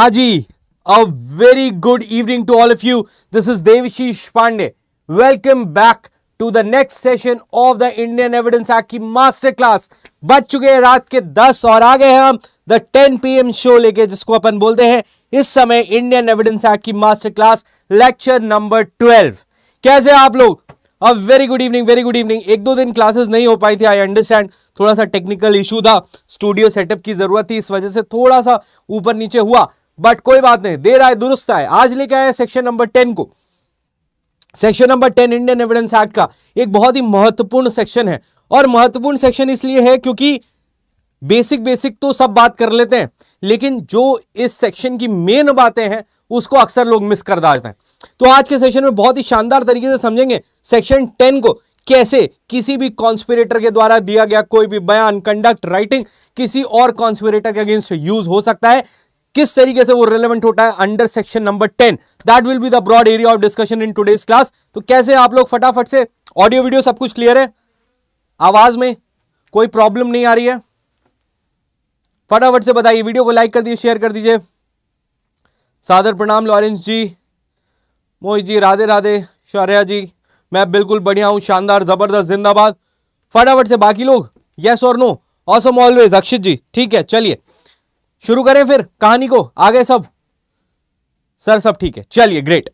हाँ जी a very good evening to all of you this is Devashish Pandey welcome back to the next session of the Indian Evidence Act की master class बच चुके हैं रात के 10 और आ गए हम द 10 पीएम शो लेके जिसको अपन बोलते हैं इस समय इंडियन एविडेंस एक्ट की मास्टर क्लास लेक्चर नंबर 12 कैसे आप लोग a very good evening very good evening एक दो दिन क्लासेस नहीं हो पाई थी आई अंडरस्टैंड थोड़ा सा टेक्निकल इशू था स्टूडियो सेटअप की जरूरत थी इस वजह से थोड़ा सा ऊपर नीचे हुआ बट कोई बात नहीं देर आए दुरुस्त आए आज लेके आए सेक्शन नंबर टेन को section number ten Indian Evidence Act का एक बहुत ही महत्वपूर्ण सेक्शन है और महत्वपूर्ण सेक्शन इसलिए है क्योंकि बेसिक बेसिक तो सब बात कर लेते हैं लेकिन जो इस सेक्शन की मेन बातें हैं उसको अक्सर लोग मिस कर देते हैं तो आज के सेशन में बहुत ही शानदार तरीके से समझेंगे सेक्शन टेन को कैसे किसी भी कॉन्स्पिरेटर के द्वारा दिया गया कोई भी बयान कंडक्ट राइटिंग किसी और कॉन्स्पिरेटर के अगेंस्ट यूज हो सकता है किस तरीके से वो रिलेवेंट होता है under section number ten that will be the broad area of discussion in today's class तो कैसे आप लोग फटाफट से ऑडियो वीडियो सब कुछ क्लियर है आवाज में कोई प्रॉब्लम नहीं आ रही है फटाफट से बताइए वीडियो को लाइक कर दीजिए शेयर कर दीजिए सादर प्रणाम लॉरेंस जी मोहित जी राधे राधे शौर्या जी मैं बिल्कुल बढ़िया हूँ शानदार ज़बरदस्त जिंदाबाद फटाफट से बाकी लोग यस और no awesome always Akshit ji ठीक है चलिए शुरू करें फिर कहानी को आगे सब सर सब ठीक है चलिए ग्रेट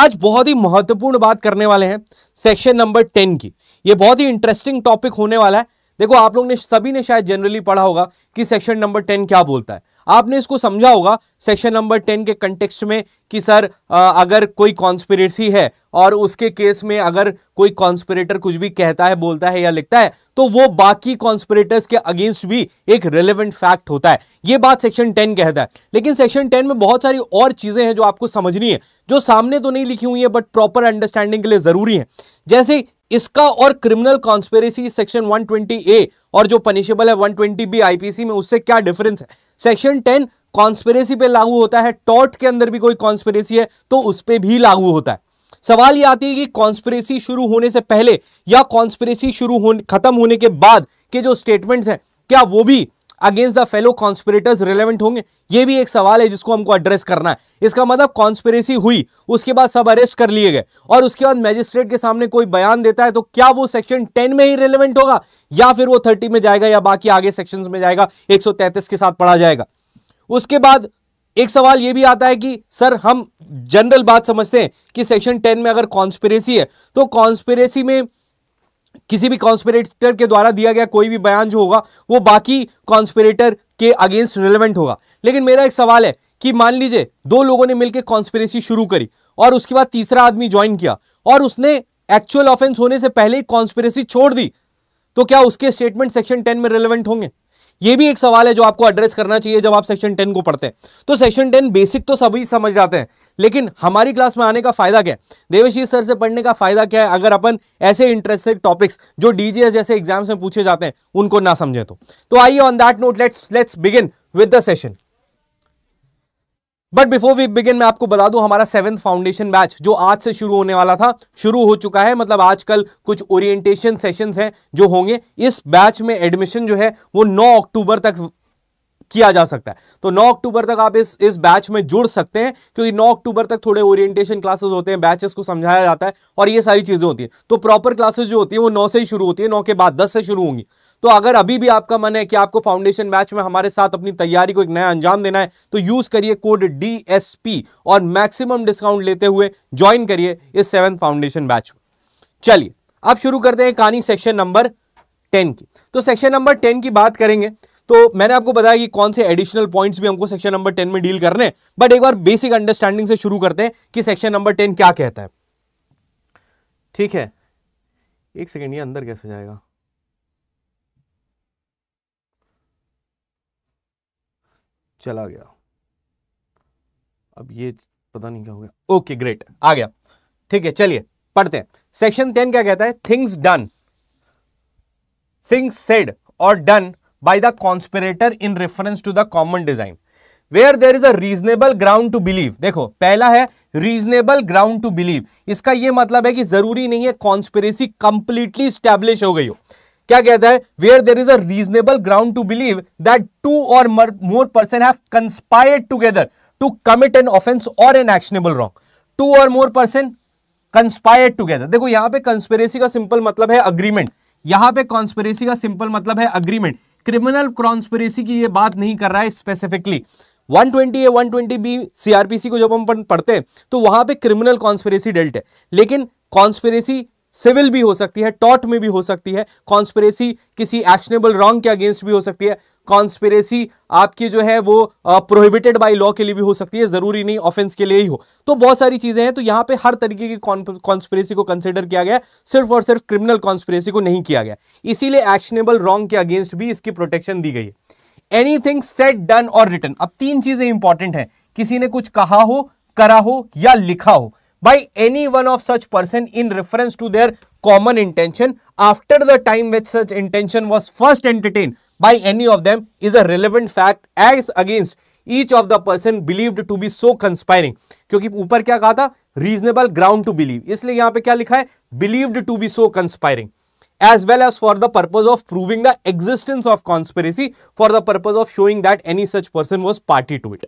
आज बहुत ही महत्वपूर्ण बात करने वाले हैं सेक्शन नंबर टेन की यह बहुत ही इंटरेस्टिंग टॉपिक होने वाला है देखो आप लोग ने सभी ने शायद जनरली पढ़ा होगा कि सेक्शन नंबर टेन क्या बोलता है आपने इसको समझा होगा सेक्शन नंबर टेन के कंटेक्स्ट में कि सर अगर कोई कॉन्स्पिरेसी है और उसके केस में अगर कोई कॉन्स्पिरेटर कुछ भी कहता है बोलता है या लिखता है तो वो बाकी कॉन्स्पिरेटर्स के अगेंस्ट भी एक रिलेवेंट फैक्ट होता है ये बात सेक्शन टेन कहता है लेकिन सेक्शन टेन में बहुत सारी और चीज़ें हैं जो आपको समझनी है जो सामने तो नहीं लिखी हुई है बट प्रॉपर अंडरस्टैंडिंग के लिए ज़रूरी है जैसे इसका और क्रिमिनल कॉन्स्पेरेसी सेक्शन 120 ए और जो पनिशेबल है ट्वेंटी बी आईपीसी में उससे क्या डिफरेंस है सेक्शन टेन कॉन्स्पेरेसी पे लागू होता है टॉर्ट के अंदर भी कोई कॉन्स्पेरेसी है तो उस पर भी लागू होता है सवाल ये आती है कि कॉन्स्पेरेसी शुरू होने से पहले या कॉन्स्पेरेसी शुरू होने खत्म होने के बाद के जो स्टेटमेंट्स हैं क्या वो भी against the fellow conspirators relevant होंगे ये भी एक सवाल है जिसको हमको एड्रेस करना है इसका मतलब कॉन्स्पिरेसी हुई उसके बाद सब अरेस्ट कर लिए गए और उसके बाद मैजिस्ट्रेट के सामने कोई बयान देता है तो क्या वो सेक्शन टेन में ही रिलेवेंट होगा या फिर वो थर्टी में जाएगा या बाकी आगे सेक्शन में जाएगा एक के साथ पढ़ा जाएगा उसके बाद एक सवाल यह भी आता है कि सर हम जनरल बात समझते हैं कि सेक्शन टेन में अगर कॉन्स्पिरेसी है तो कॉन्स्पिरेसी में किसी भी कॉन्स्पिरेटर के द्वारा दिया गया कोई भी बयान जो होगा वो बाकी कॉन्स्पिरेटर के अगेंस्ट रिलेवेंट होगा लेकिन मेरा एक सवाल है कि मान लीजिए दो लोगों ने मिलकर कॉन्स्पिरेसी शुरू करी और उसके बाद तीसरा आदमी ज्वाइन किया और उसने एक्चुअल ऑफेंस होने से पहले ही कॉन्स्पिरेसी छोड़ दी तो क्या उसके स्टेटमेंट सेक्शन टेन में रिलेवेंट होंगे ये भी एक सवाल है जो आपको एड्रेस करना चाहिए जब आप सेक्शन टेन को पढ़ते हैं तो सेक्शन टेन बेसिक तो सभी समझ जाते हैं लेकिन हमारी क्लास में आने का फ़ायदा क्या है देवेशीष सर से पढ़ने का फ़ायदा क्या है अगर अपन ऐसे इंटरेस्टेड टॉपिक्स जो डीजीएस जैसे एग्जाम्स में पूछे जाते हैं उनको ना समझे तो, तो आइए on that note let's let's begin with the session but before we begin मैं आपको बता दूं हमारा सेवन्थ फाउंडेशन बैच जो आज से शुरू होने वाला था शुरू हो चुका है मतलब आजकल कुछ ओरिएंटेशन सेशंस हैं जो होंगे इस बैच में एडमिशन जो है वो 9 अक्टूबर तक किया जा सकता है तो 9 अक्टूबर तक आप इस इस बैच में जुड़ सकते हैं क्योंकि 9 अक्टूबर तक थोड़े ओरिएंटेशन क्लासेस होते हैं बैचेस को समझाया जाता है और ये सारी चीज़ें होती हैं तो प्रॉपर क्लासेस जो होती है वो नौ से ही शुरू होती है नौ के बाद दस से शुरू होंगी तो अगर अभी भी आपका मन है कि आपको फाउंडेशन बैच में हमारे साथ अपनी तैयारी को एक नया अंजाम देना है तो यूज करिए कोड डी और मैक्सिमम डिस्काउंट लेते हुए ज्वाइन करिए इस सेवन फाउंडेशन बैच में चलिए अब शुरू करते हैं कहानी सेक्शन नंबर टेन की तो सेक्शन नंबर टेन की बात करेंगे तो मैंने आपको बताया कि कौन से एडिशनल पॉइंट्स भी हमको सेक्शन नंबर टेन में डील करने हैं बट एक बार बेसिक अंडरस्टैंडिंग से शुरू करते हैं कि सेक्शन नंबर टेन क्या कहता है ठीक है एक सेकेंड ये अंदर कैसे जाएगा चला गया अब ये पता नहीं क्या हो गया ओके ग्रेट आ गया ठीक है चलिए पढ़ते हैं सेक्शन टेन क्या कहता है things done things said or done by the conspirator in reference to the common design where there is a reasonable ground to believe देखो पहला है reasonable ground to believe इसका यह मतलब है कि जरूरी नहीं है कॉन्स्पिरेसी कंप्लीटली स्टैब्लिश हो गई हो क्या कहता है where there is a reasonable ground to believe that two or more person have conspired together to commit an offence or an actionable wrong two or more person conspired together देखो यहां पे conspiracy का simple मतलब है agreement यहां पे conspiracy का simple मतलब है अग्रीमेंट क्रिमिनल क्रॉन्स्पेरेसी की ये बात नहीं कर रहा है स्पेसिफिकली 120 ए 120 बी सीआरपीसी को जब हम पढ़ते हैं तो वहां पे क्रिमिनल कॉन्स्पिरेसी डेल्ट है लेकिन कॉन्स्पिरेसी सिविल भी हो सकती है टॉट में भी हो सकती है कॉन्स्पिरेसी किसी एक्शनेबल रॉन्ग के अगेंस्ट भी हो सकती है कॉन्स्पिरेसी आपकी जो है वो प्रोहिबिटेड बाई लॉ के लिए भी हो सकती है ज़रूरी नहीं ऑफेंस के लिए ही हो तो बहुत सारी चीज़ें हैं तो यहाँ पे हर तरीके की कॉन्स्पिरेसी को कंसिडर किया गया सिर्फ और सिर्फ क्रिमिनल कॉन्स्पिरेसी को नहीं किया गया इसीलिए एक्शनेबल रॉन्ग के अगेंस्ट भी इसकी प्रोटेक्शन दी गई any thing said done or written अब तीन चीज़ें इंपॉर्टेंट है किसी ने कुछ कहा हो करा हो या लिखा हो by any one of such person in reference to their common intention after the time which such intention was first entertain by any of them is a relevant fact as against each of the person believed to be so conspiring kyunki upar kya kaha tha reasonable ground to believe isliye yahan pe kya likha hai believed to be so conspiring as well as for the purpose of proving the existence of conspiracy for the purpose of showing that any such person was party to it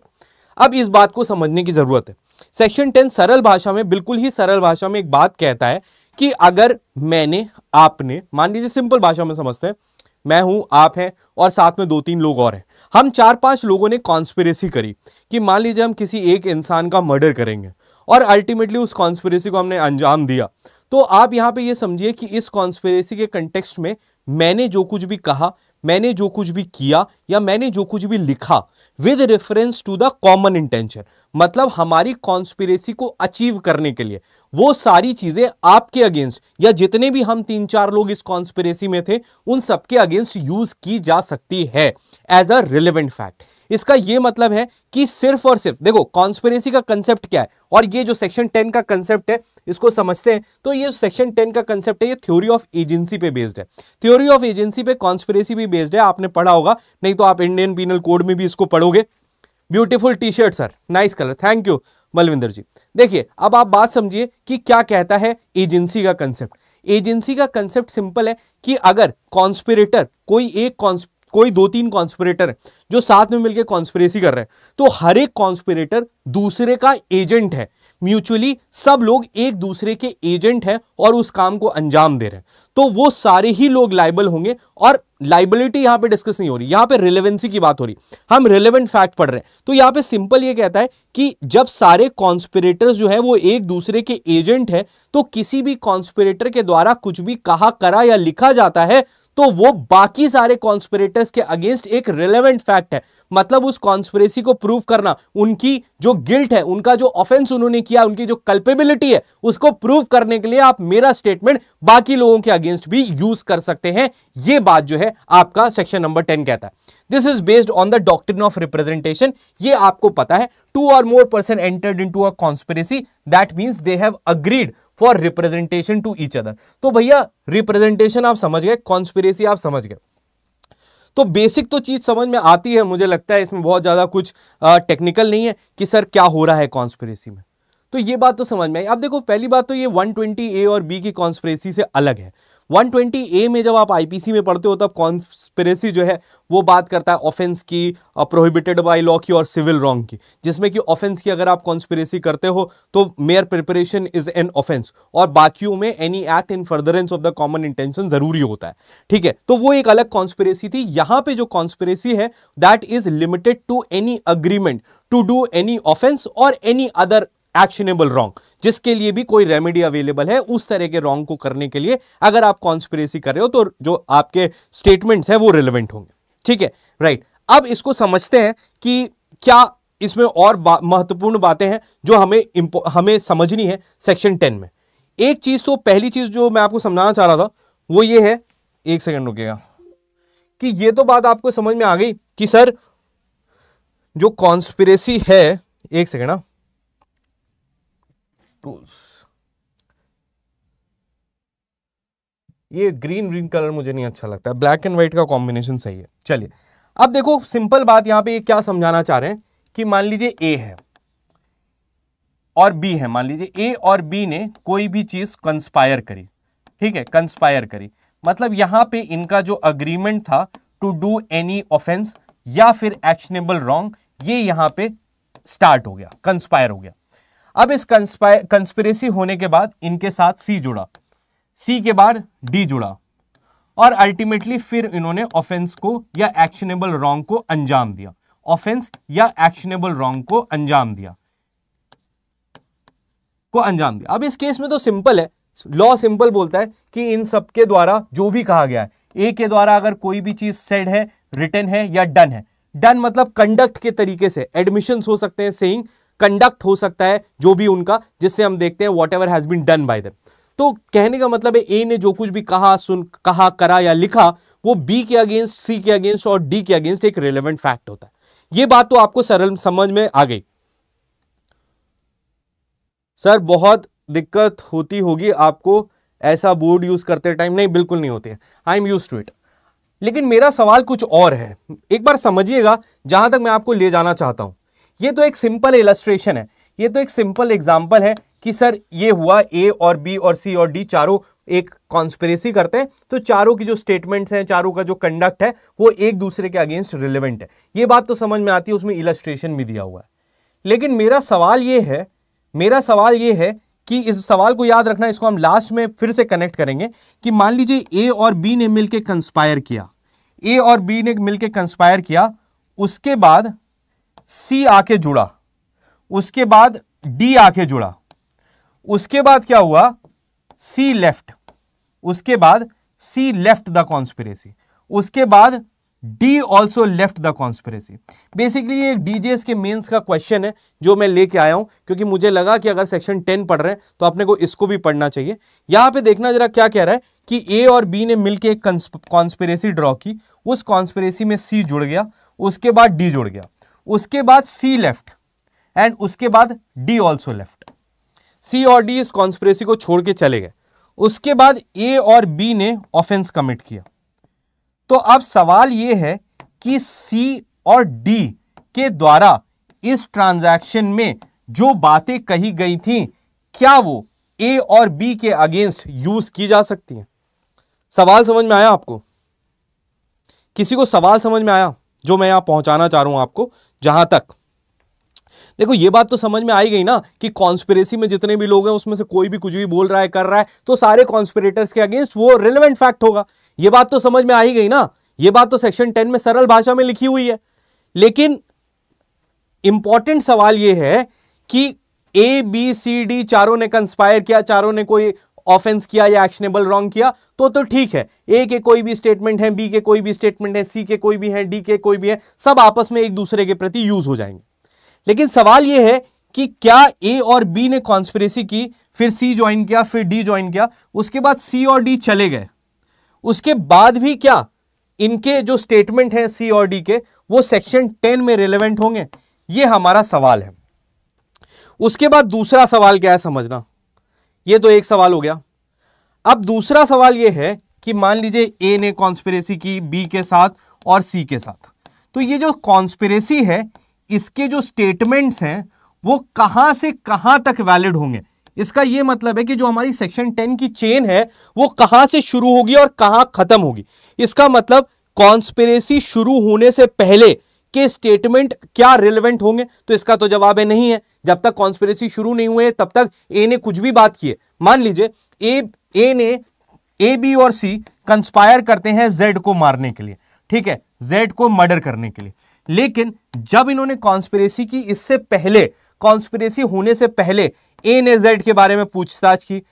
अब इस बात को समझने की जरूरत है section ten सरल भाषा में बिल्कुल ही सरल भाषा में एक बात कहता है कि अगर मैंने आपने मान लीजिए सिंपल भाषा में समझते हैं मैं हूं आप हैं और साथ में दो तीन लोग और हैं हम चार पांच लोगों ने कॉन्स्पिरेसी करी कि मान लीजिए हम किसी एक इंसान का मर्डर करेंगे और अल्टीमेटली उस कॉन्स्पिरेसी को हमने अंजाम दिया तो आप यहाँ पे ये समझिए कि इस कॉन्स्पिरेसी के कंटेक्स्ट में मैंने जो कुछ भी कहा मैंने जो कुछ भी किया या मैंने जो कुछ भी लिखा with reference to the common intention मतलब हमारी कॉन्स्पिरेसी को अचीव करने के लिए वो सारी चीज़ें आपके अगेंस्ट या जितने भी हम तीन चार लोग इस कॉन्स्पिरेसी में थे उन सबके अगेंस्ट यूज़ की जा सकती है एज अ रिलेवेंट फैक्ट इसका यह मतलब है कि सिर्फ और सिर्फ देखो कॉन्स्पेरेंसी का कंसेप्ट क्या है और ये जो सेक्शन टेन का कंसेप्ट है इसको समझते हैं तो ये सेक्शन टेन का कंसेप्ट है ये थ्योरी ऑफ एजेंसी पे बेस्ड है थ्योरी ऑफ एजेंसी पे कॉन्स्पेरेसी भी बेस्ड है आपने पढ़ा होगा नहीं तो आप इंडियन पीनल कोड में भी इसको पढ़ोगे beautiful T shirt sir nice colour thank you Balvinder ji देखिए अब आप बात समझिए कि क्या कहता है एजेंसी का कंसेप्ट एजेंसी का कंसेप्ट सिंपल है कि अगर कॉन्स्पिरेटर कोई एक कोई दो तीन कॉन्स्परेटर जो साथ में मिलकर कॉन्स्परेसी कर रहे हैं तो हर एक कॉन्स्परेटर दूसरे का एजेंट है म्यूचुअली सब लोग एक दूसरे के एजेंट हैं और उस काम को अंजाम दे रहे हैं तो वो सारे ही लोग लाइबल होंगे और लाइबिलिटी यहां पे डिस्कस नहीं हो रही यहां पे रिलेवेंसी की बात हो रही हम रिलेवेंट फैक्ट पढ़ रहे हैं तो यहां पे सिंपल ये कहता है कि जब सारे कॉन्स्पिरेटर्स जो है वो एक दूसरे के एजेंट है तो किसी भी कॉन्स्पिरेटर के द्वारा कुछ भी कहा करा या लिखा जाता है तो वो बाकी सारे कॉन्स्परेटर्स के अगेंस्ट एक रिलेवेंट फैक्ट है मतलब उस कॉन्स्परेसी को प्रूव करना उनकी जो गिल्ट है उनका जो ऑफेंस उन्होंने किया उनकी जो कल्पेबिलिटी है उसको प्रूव करने के लिए आप मेरा स्टेटमेंट बाकी लोगों के अगेंस्ट भी यूज कर सकते हैं ये बात जो है आपका सेक्शन नंबर टेन कहता है this is based on the doctor of representation ये आपको पता है two or more person entered into a conspiracy that means they have agreed for representation to each other तो भैया रिप्रेजेंटेशन आप समझ गए कॉन्स्पिरेसी आप समझ गए तो बेसिक तो चीज़ समझ में आती है मुझे लगता है इसमें बहुत ज़्यादा कुछ टेक्निकल नहीं है कि सर क्या हो रहा है कॉन्स्पिरेसी में तो ये बात तो समझ में आई अब देखो पहली बात तो ये 120 ए और बी की कॉन्स्परेसी से अलग है 120 ए में जब आप आईपीसी में पढ़ते हो तब कॉन्स्पिरेसी जो है वो बात करता है ऑफेंस की प्रोहिबिटेड बाय लॉ की और सिविल रॉन्ग की जिसमें कि ऑफेंस की अगर आप कॉन्स्पिरेसी करते हो तो mere preparation is an offence और बाकियों में any act in furtherance of the common intention जरूरी होता है ठीक है तो वो एक अलग कॉन्स्पिरेसी थी यहां पे जो कॉन्स्पिरेसी है that is limited to any agreement to do any offence or any other actionable wrong जिसके लिए भी कोई रेमेडी अवेलेबल है उस तरह के रॉन्ग को करने के लिए अगर आप कॉन्स्पिरेसी कर रहे हो तो जो आपके स्टेटमेंट्स हैं वो रिलेवेंट होंगे ठीक है राइट अब इसको समझते हैं कि क्या इसमें और बा, महत्वपूर्ण बातें हैं जो हमें हमें समझनी है सेक्शन टेन में एक चीज़ तो पहली चीज़ जो मैं आपको समझाना चाह रहा था वो ये है एक सेकंड रुकेगा कि ये तो बात आपको समझ में आ गई कि सर जो कॉन्स्पिरेसी है एक सेकेंड ना हाँ, टूल्स ये ग्रीन ग्रीन कलर मुझे नहीं अच्छा लगता ब्लैक एंड व्हाइट का कॉम्बिनेशन सही है चलिए अब देखो सिंपल बात यहां पे ये क्या समझाना चाह रहे हैं कि मान लीजिए ए है और बी है मान लीजिए ए और बी ने कोई भी चीज़ कंस्पायर करी ठीक है कंस्पायर करी मतलब यहां पे इनका जो अग्रीमेंट था टू डू एनी ऑफेंस या फिर एक्शनेबल रॉन्ग ये यहां पे स्टार्ट हो गया कंस्पायर हो गया अब इस कंस्पिरेसी होने के बाद इनके साथ सी जुड़ा सी के बाद डी जुड़ा और अल्टीमेटली फिर इन्होंने ऑफेंस को या एक्शनेबल रॉन्ग को अंजाम दिया ऑफेंस या एक्शनेबल रॉन्ग को अंजाम दिया को अंजाम दिया अब इस केस में तो सिंपल है लॉ सिंपल बोलता है कि इन सबके द्वारा जो भी कहा गया है ए के द्वारा अगर कोई भी चीज सेड है रिटर्न है या डन है डन मतलब कंडक्ट के तरीके से एडमिशन हो सकते हैं सेइंग कंडक्ट हो सकता है जो भी उनका जिससे हम देखते हैं whatever has been done by them तो कहने का मतलब है ए ने जो कुछ भी कहा सुन कहा करा या लिखा वो बी के अगेंस्ट सी के अगेंस्ट और डी के अगेंस्ट एक रिलेवेंट फैक्ट होता है ये बात तो आपको सरल समझ में आ गई सर बहुत दिक्कत होती होगी आपको ऐसा बोर्ड यूज़ करते टाइम नहीं बिल्कुल नहीं होती है I am use to it लेकिन मेरा सवाल कुछ और है एक बार समझिएगा जहां तक मैं आपको ले जाना चाहता हूं ये तो एक सिंपल इलस्ट्रेशन है ये तो एक सिंपल एग्जाम्पल है कि सर ये हुआ ए और बी और सी और डी चारों एक कॉन्स्परेसी करते हैं तो चारों की जो स्टेटमेंट्स हैं चारों का जो कंडक्ट है वो एक दूसरे के अगेंस्ट रिलेवेंट है ये बात तो समझ में आती है उसमें इलस्ट्रेशन भी दिया हुआ है लेकिन मेरा सवाल ये है मेरा सवाल ये है कि इस सवाल को याद रखना इसको हम लास्ट में फिर से कनेक्ट करेंगे कि मान लीजिए ए और बी ने मिलकर कंस्पायर किया ए और बी ने मिलकर कंस्पायर किया उसके बाद सी आके जुड़ा उसके बाद डी आके जुड़ा उसके बाद क्या हुआ सी लेफ्ट उसके बाद सी लेफ्ट द कॉन्स्पिरेसी उसके बाद D also left the conspiracy basically ये डीजेस के मेंस का क्वेश्चन है जो मैं लेके आया हूं क्योंकि मुझे लगा कि अगर सेक्शन टेन पढ़ रहे हैं तो अपने को इसको भी पढ़ना चाहिए यहां पे देखना जरा क्या कह रहा है कि ए और बी ने मिलके एक कॉन्स्पिरेसी ड्रॉ की उस कॉन्स्पिरेसी में सी जुड़ गया उसके बाद डी जुड़ गया उसके बाद सी लेफ्ट एंड उसके बाद डी ऑल्सो लेफ्ट सी और डी इस कॉन्स्परेसी को छोड़ के चले गए उसके बाद ए और बी ने ऑफेंस कमिट किया तो अब सवाल ये है कि सी और डी के द्वारा इस ट्रांजैक्शन में जो बातें कही गई थी क्या वो ए और बी के अगेंस्ट यूज की जा सकती हैं सवाल समझ में आया आपको किसी को सवाल समझ में आया जो मैं यहां पहुंचाना चाह रहा हूं आपको जहां तक देखो ये बात तो समझ में आई गई ना कि कॉन्स्पिरेसी में जितने भी लोग हैं उसमें से कोई भी कुछ भी बोल रहा है कर रहा है तो सारे कॉन्स्पिरेटर्स के अगेंस्ट वो रिलेवेंट फैक्ट होगा ये बात तो समझ में आई गई ना ये बात तो सेक्शन टेन में सरल भाषा में लिखी हुई है लेकिन इंपॉर्टेंट सवाल यह है कि ए बी सी डी चारों ने कंस्पायर किया चारों ने कोई ऑफेंस किया या एक्शनेबल रॉन्ग किया तो तो ठीक है ए के कोई भी स्टेटमेंट है बी के कोई भी स्टेटमेंट है सी के कोई भी है डी के कोई भी है सब आपस में एक दूसरे के प्रति यूज हो जाएंगे लेकिन सवाल यह है कि क्या ए और बी ने कॉन्स्परेसी की फिर सी ज्वाइन किया फिर डी ज्वाइन किया उसके बाद सी और डी चले गए उसके बाद भी क्या इनके जो स्टेटमेंट हैं सी और डी के वो सेक्शन टेन में रेलेवेंट होंगे ये हमारा सवाल है उसके बाद दूसरा सवाल क्या है समझना ये तो एक सवाल हो गया अब दूसरा सवाल ये है कि मान लीजिए ए ने कॉन्स्पिरेसी की बी के साथ और सी के साथ तो ये जो कॉन्स्पिरेसी है इसके जो स्टेटमेंट्स हैं वो कहाँ से कहाँ तक वैलिड होंगे इसका ये मतलब है कि जो हमारी सेक्शन टेन की चेन है वो कहाँ से शुरू होगी और कहाँ खत्म होगी इसका मतलब कॉन्स्पिरेसी शुरू होने से पहले के स्टेटमेंट क्या रिलेवेंट होंगे तो इसका तो जवाब है नहीं है जब तक कॉन्स्पेरेसी शुरू नहीं हुए तब तक ए ने कुछ भी बात की है मान लीजिए ए ए ने ए बी और सी कंस्पायर करते हैं जेड को मारने के लिए ठीक है जेड को मर्डर करने के लिए लेकिन जब इन्होंने कॉन्स्पिरेसी की इससे पहले कॉन्स्पिरसी होने से पहले ए ने जेड के बारे में पूछताछ की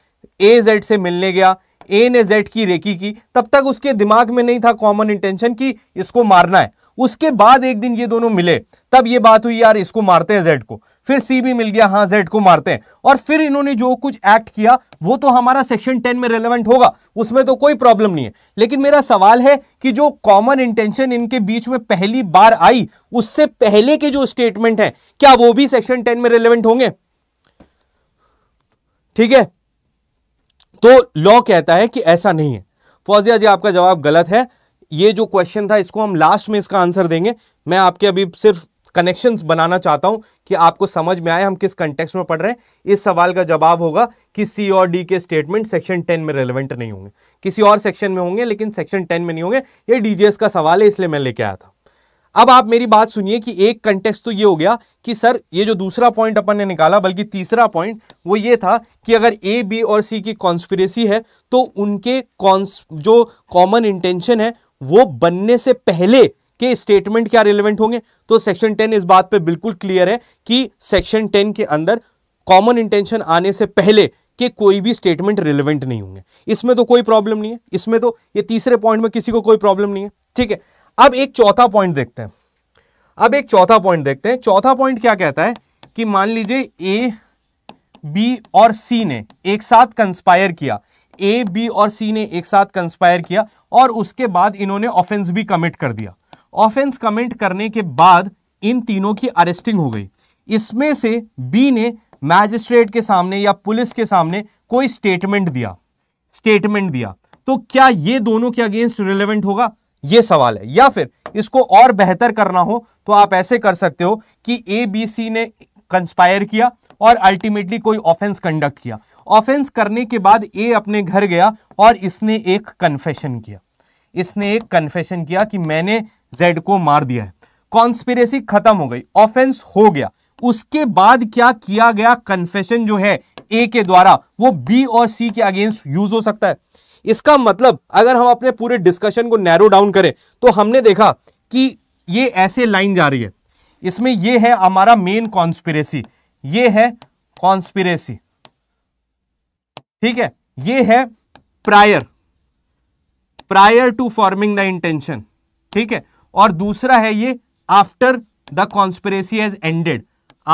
ए जेड से मिलने गया ए ने जेड की रेकी की तब तक उसके दिमाग में नहीं था कॉमन इंटेंशन कि इसको मारना है उसके बाद एक दिन ये दोनों मिले तब ये बात हुई यार इसको मारते हैं जेड को फिर सी भी मिल गया हाँ जेड को मारते हैं और फिर इन्होंने जो कुछ एक्ट किया वो तो हमारा सेक्शन टेन में रेलेवेंट होगा उसमें तो कोई प्रॉब्लम नहीं है लेकिन मेरा सवाल है कि जो कॉमन इंटेंशन इनके बीच में पहली बार आई उससे पहले के जो स्टेटमेंट है क्या वो भी सेक्शन टेन में रेलिवेंट होंगे ठीक है तो लॉ कहता है कि ऐसा नहीं है फौजिया जी आपका जवाब गलत है ये जो क्वेश्चन था इसको हम लास्ट में इसका आंसर देंगे मैं आपके अभी सिर्फ कनेक्शंस बनाना चाहता हूं कि आपको समझ में आए हम किस कंटेक्स्ट में पढ़ रहे हैं इस सवाल का जवाब होगा कि सी और डी के स्टेटमेंट सेक्शन टेन में रेलिवेंट नहीं होंगे किसी और सेक्शन में होंगे लेकिन सेक्शन टेन में नहीं होंगे ये डीजीएस का सवाल है इसलिए मैं लेके आया था अब आप मेरी बात सुनिए कि एक कंटेक्स तो ये हो गया कि सर ये जो दूसरा पॉइंट अपन ने निकाला बल्कि तीसरा पॉइंट वो ये था कि अगर ए बी और सी की कॉन्स्पिरेसी है तो उनके कॉन्स जो कॉमन इंटेंशन है वो बनने से पहले के स्टेटमेंट क्या रिलेवेंट होंगे तो सेक्शन टेन इस बात पे बिल्कुल क्लियर है कि सेक्शन टेन के अंदर कॉमन इंटेंशन आने से पहले के कोई भी स्टेटमेंट रिलेवेंट नहीं होंगे इसमें तो कोई प्रॉब्लम नहीं है इसमें तो ये तीसरे पॉइंट में किसी को कोई प्रॉब्लम नहीं है ठीक है अब एक चौथा पॉइंट देखते हैं अब एक चौथा पॉइंट देखते हैं चौथा पॉइंट क्या कहता है कि मान लीजिए ए बी और सी ने एक साथ कंस्पायर किया ए बी और सी ने एक साथ कंस्पायर किया और उसके बाद इन्होंने ऑफेंस भी कमिट कर दिया ऑफेंस कमिट करने के बाद इन तीनों की अरेस्टिंग हो गई इसमें से बी ने मैजिस्ट्रेट के सामने या पुलिस के सामने कोई स्टेटमेंट दिया स्टेटमेंट दिया तो क्या ये दोनों के अगेंस्ट रिलेवेंट होगा ये सवाल है या फिर इसको और बेहतर करना हो तो आप ऐसे कर सकते हो कि ए बी सी ने कंस्पायर किया और अल्टीमेटली कोई ऑफेंस कंडक्ट किया ऑफेंस करने के बाद ए अपने घर गया और इसने एक कन्फेशन किया इसने एक कन्फेशन किया कि मैंने जेड को मार दिया है कॉन्स्पिरेसी खत्म हो गई ऑफेंस हो गया उसके बाद क्या किया गया कन्फेशन जो है ए के द्वारा वो बी और सी के अगेंस्ट यूज हो सकता है इसका मतलब अगर हम अपने पूरे डिस्कशन को नैरो डाउन करें तो हमने देखा कि ये ऐसे लाइन जा रही है इसमें ये है हमारा मेन कॉन्स्पिरेसी ये है कॉन्स्पिरेसी ठीक है ये है prior prior to forming the intention ठीक है और दूसरा है ये after the conspiracy has ended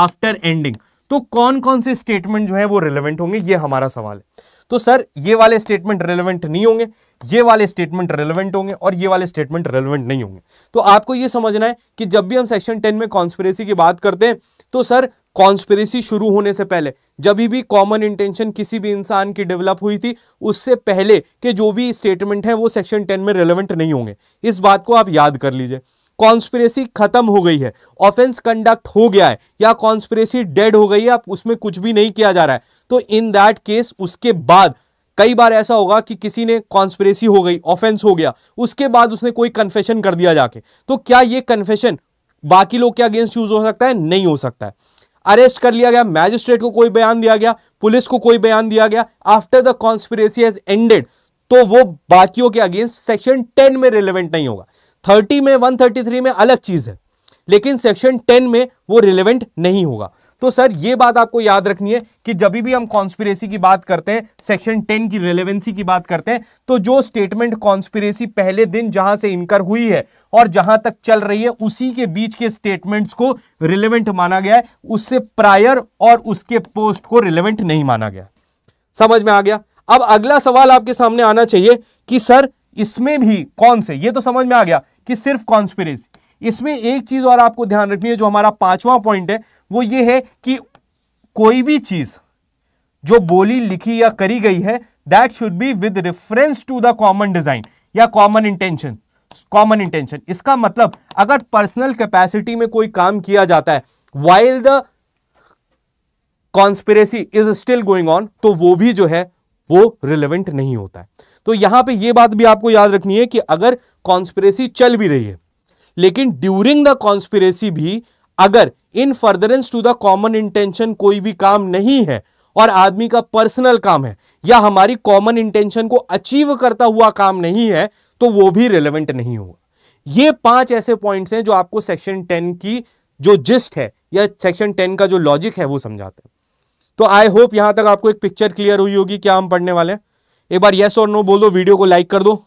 after ending तो कौन कौन से स्टेटमेंट जो है वो रिलेवेंट होंगे ये हमारा सवाल है तो सर ये वाले स्टेटमेंट रिलेवेंट नहीं होंगे ये वाले स्टेटमेंट रिलेवेंट होंगे और ये वाले स्टेटमेंट रिलेवेंट नहीं होंगे तो आपको ये समझना है कि जब भी हम सेक्शन टेन में कॉन्स्पिरेसी की बात करते हैं तो सर कॉन्स्पिरेसी शुरू होने से पहले जब भी कॉमन इंटेंशन किसी भी इंसान की डेवलप हुई थी उससे पहले के जो भी स्टेटमेंट है वो सेक्शन टेन में रेलिवेंट नहीं होंगे इस बात को आप याद कर लीजिए कॉन्स्पिरेसी खत्म हो गई है ऑफेंस कंडक्ट हो गया है या कॉन्स्पिरेसी डेड हो गई है आप उसमें कुछ भी नहीं किया जा रहा है तो इन दैट केस उसके बाद कई बार ऐसा होगा कि किसी ने कॉन्स्पिरेसी हो गई ऑफेंस हो गया उसके बाद उसने कोई कन्फेशन कर दिया जाके तो क्या ये कन्फेशन बाकी लोग के अगेंस्ट यूज हो सकता है नहीं हो सकता है अरेस्ट कर लिया गया मैजिस्ट्रेट को कोई बयान दिया गया पुलिस को कोई बयान दिया गया after the conspiracy has ended तो वो बाकियों के अगेंस्ट सेक्शन 10 में रिलेवेंट नहीं होगा 30 में 133 में अलग चीज है लेकिन सेक्शन 10 में वो रिलेवेंट नहीं होगा तो सर ये बात आपको याद रखनी है कि जब भी हम कॉन्स्पिरेसी की बात करते हैं सेक्शन टेन की रेलेवेंसी की बात करते हैं तो जो स्टेटमेंट कॉन्स्पिरेसी पहले दिन जहां से इनकर हुई है और जहां तक चल रही है उसी के बीच के स्टेटमेंट्स को रिलेवेंट माना गया है उससे प्रायर और उसके पोस्ट को रिलेवेंट नहीं माना गया समझ में आ गया अब अगला सवाल आपके सामने आना चाहिए कि सर इसमें भी कौन से ये तो समझ में आ गया कि सिर्फ कॉन्स्पिरेसी इसमें एक चीज और आपको ध्यान रखनी है जो हमारा पांचवा पॉइंट है वो ये है कि कोई भी चीज़ जो बोली लिखी या करी गई है that should be with reference to the common design या कॉमन इंटेंशन कॉमन इंटेंशन इसका मतलब अगर पर्सनल कैपेसिटी में कोई काम किया जाता है while the conspiracy is still going on तो वो भी जो है वो रिलेवेंट नहीं होता है तो यहां पे ये बात भी आपको याद रखनी है कि अगर कॉन्स्पिरेसी चल भी रही है लेकिन ड्यूरिंग द कॉन्स्पिरेसी भी अगर in furtherance to the common intention कोई भी काम नहीं है और आदमी का पर्सनल काम है या हमारी कॉमन इंटेंशन को अचीव करता हुआ काम नहीं है तो वो भी रेलेवेंट नहीं होगा ये पांच ऐसे पॉइंट्स हैं जो आपको सेक्शन टेन की जो जिस्ट है या सेक्शन टेन का जो लॉजिक है वो समझाते हैं तो आई होप यहां तक आपको एक पिक्चर क्लियर हुई होगी क्या हम पढ़ने वाले हैं एक बार येस और नो बोल दो वीडियो को लाइक कर दो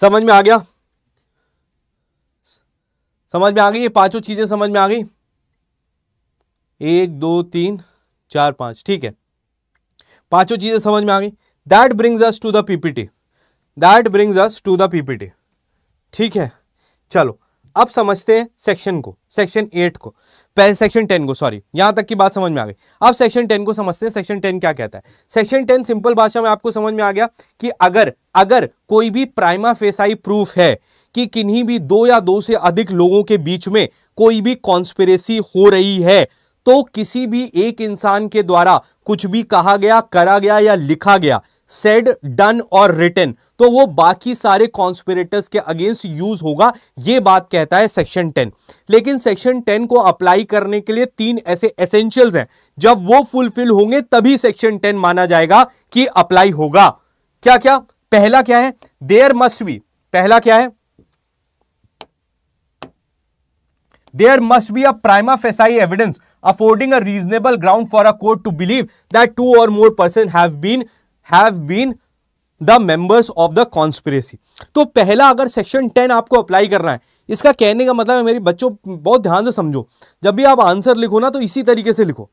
समझ में आ गया समझ में आ गई ये पांचों चीज़ें समझ में आ गई एक दो तीन चार पांच ठीक है पांचों चीज़ें समझ में आ गई that brings us to the PPT that brings us to the PPT ठीक है चलो अब समझते हैं सेक्शन को सेक्शन एट को पहले सेक्शन टेन को सॉरी यहां तक की बात समझ में आ गई अब सेक्शन टेन को समझते हैं सेक्शन टेन क्या कहता है सेक्शन टेन सिंपल भाषा में आपको समझ में आ गया कि अगर अगर कोई भी प्राइमा फेसाई प्रूफ है कि किन्हीं भी दो या दो से अधिक लोगों के बीच में कोई भी कॉन्स्पिरेसी हो रही है तो किसी भी एक इंसान के द्वारा कुछ भी कहा गया करा गया या लिखा गया सेड डन और रिटर्न तो वो बाकी सारे कॉन्स्पिरेटर्स के अगेंस्ट यूज होगा ये बात कहता है सेक्शन टेन लेकिन सेक्शन टेन को अप्लाई करने के लिए तीन ऐसे एसेंशियल्स हैं जब वो फुलफिल होंगे तभी सेक्शन टेन माना जाएगा कि अप्लाई होगा क्या क्या पहला क्या है देयर मस्ट बी पहला क्या है there must be a prima facie evidence affording a reasonable ground for a court to believe that two or more person have been have been the members of the conspiracy तो पहला अगर section ten आपको apply करना है इसका कहने का मतलब है मेरे बच्चों बहुत ध्यान से समझो जब भी आप आंसर लिखो ना तो इसी तरीके से लिखो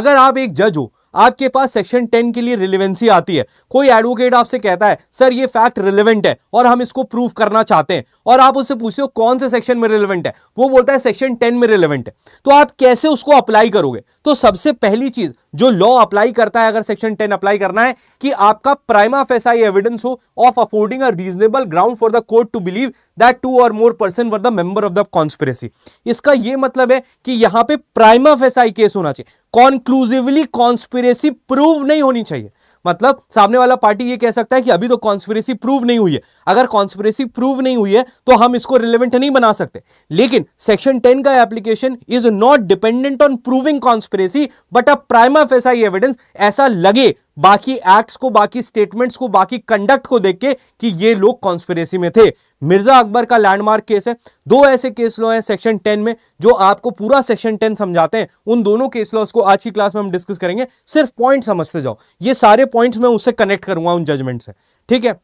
अगर आप एक जज हो आपके पास सेक्शन टेन के लिए रिलेवेंसी आती है कोई एडवोकेट आपसे कहता है सर ये फैक्ट रिलेवेंट है और हम इसको प्रूफ करना चाहते हैं और आप उससे पूछते हो कौन से सेक्शन में रिलेवेंट है वो बोलता है सेक्शन टेन में रिलेवेंट है तो आप कैसे उसको अप्लाई करोगे तो सबसे पहली चीज जो लॉ अप्लाई करता है अगर सेक्शन टेन अप्लाई करना है कि आपका प्राइमा फेसाई एविडेंस हो of affording a reasonable ground for the court to believe that two or more person were the member of the conspiracy इसका यह मतलब है कि यहां पर प्राइमा फेसाई केस होना चाहिए कॉन्क्लूसिवली कॉन्स्पिरेसी प्रूव नहीं होनी चाहिए मतलब सामने वाला पार्टी ये कह सकता है कि अभी तो कॉन्स्पिरेसी प्रूव नहीं हुई है अगर कॉन्स्पिरेसी प्रूव नहीं हुई है तो हम इसको रिलेवेंट नहीं बना सकते लेकिन सेक्शन टेन का application is not dependent on proving conspiracy but a prima facie evidence ऐसा लगे बाकी एक्ट्स को बाकी स्टेटमेंट्स को बाकी कंडक्ट को देख के कि ये लोग कॉन्स्पिरेसी में थे मिर्जा अकबर का लैंडमार्क केस है दो ऐसे केस लॉ हैं सेक्शन टेन में जो आपको पूरा सेक्शन टेन समझाते हैं उन दोनों केस लॉज को आज की क्लास में हम डिस्कस करेंगे सिर्फ पॉइंट समझते जाओ ये सारे पॉइंट्स मैं उससे कनेक्ट करूंगा उन जजमेंट से ठीक है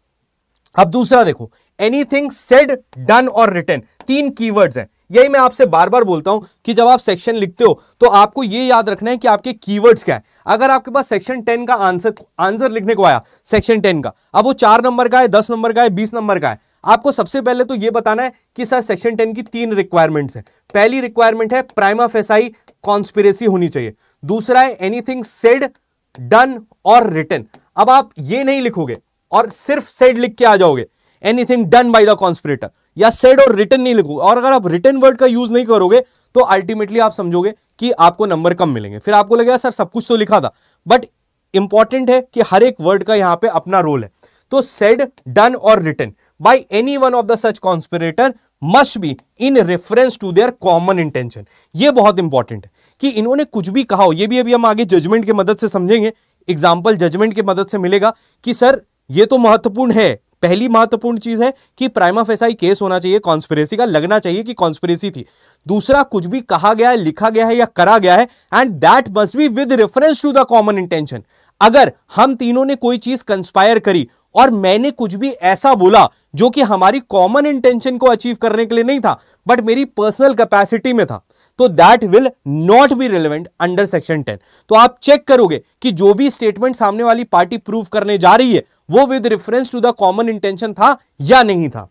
अब दूसरा देखो any thing said done or written तीन कीवर्ड्स हैं यही मैं आपसे बार बार बोलता हूं कि जब आप सेक्शन लिखते हो तो आपको यह याद रखना है कि आपके कीवर्ड्स क्या है अगर आपके पास सेक्शन टेन का आंसर आंसर लिखने को आया सेक्शन टेन का अब वो चार नंबर का है दस नंबर का है बीस नंबर का है आपको सबसे पहले तो यह बताना है कि सर सेक्शन टेन की तीन रिक्वायरमेंट्स है पहली रिक्वायरमेंट है प्राइमा फेसाई कॉन्स्पिरेसी होनी चाहिए दूसरा है anything said done or written अब आप ये नहीं लिखोगे और सिर्फ सेड लिख के आ जाओगे anything done by the conspirator या सेड और रिटर्न नहीं लिखोगे और अगर आप रिटर्न वर्ड का यूज नहीं करोगे तो अल्टीमेटली आप समझोगे कि आपको नंबर कम मिलेंगे फिर आपको लगेगा सर सब कुछ तो लिखा था बट इंपॉर्टेंट है कि हर एक वर्ड का यहाँ पे अपना रोल है तो said done or return by any one of the such conspirator must be in reference to their common intention ये बहुत इंपॉर्टेंट है कि इन्होंने कुछ भी कहा हो ये भी अभी हम आगे जजमेंट की मदद से समझेंगे एग्जाम्पल जजमेंट की मदद से मिलेगा कि सर ये तो महत्वपूर्ण है पहली महत्वपूर्ण चीज है कि प्राइमा फेसाई केस होना चाहिए कॉन्स्पिरेसी का लगना चाहिए कि कॉन्स्पिरेसी थी दूसरा कुछ भी कहा गया है लिखा गया है या करा गया है and that must be with reference to the common intention अगर हम तीनों ने कोई चीज कंस्पायर करी और मैंने कुछ भी ऐसा बोला जो कि हमारी कॉमन इंटेंशन को अचीव करने के लिए नहीं था बट मेरी पर्सनल कैपेसिटी में था तो that will not be relevant under section ten तो आप चेक करोगे कि जो भी स्टेटमेंट सामने वाली पार्टी प्रूव करने जा रही है वो with reference to the common intention था या नहीं था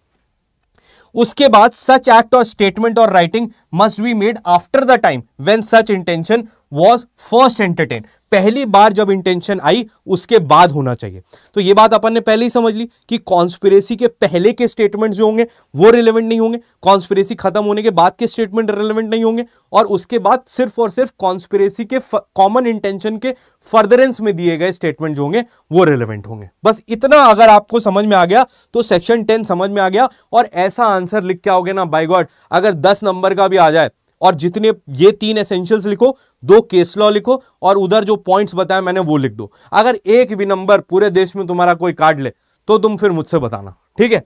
उसके बाद such act or statement or writing must be made after the time when such intention was first entertain पहली बार जब इंटेंशन आई उसके बाद होना चाहिए तो ये बात अपन ने पहले ही समझ ली कि कॉन्स्पिरेसी के पहले के स्टेटमेंट जो होंगे वो रिलेवेंट नहीं होंगे कॉन्स्पिरेसी खत्म होने के बाद के स्टेटमेंट रिलेवेंट नहीं होंगे और उसके बाद सिर्फ और सिर्फ कॉन्स्पिरेसी के कॉमन इंटेंशन के फर्दरेंस में दिए गए स्टेटमेंट जो होंगे वो रिलेवेंट होंगे बस इतना अगर आपको समझ में आ गया तो सेक्शन टेन समझ में आ गया और ऐसा आंसर लिख के आओगे ना बाई गॉड अगर दस नंबर का भी आ जाए और जितने ये तीन एसेंशियल्स लिखो दो केस लॉ लिखो और उधर जो पॉइंट्स बताया मैंने वो लिख दो अगर एक भी नंबर पूरे देश में तुम्हारा कोई काट ले तो तुम फिर मुझसे बताना ठीक है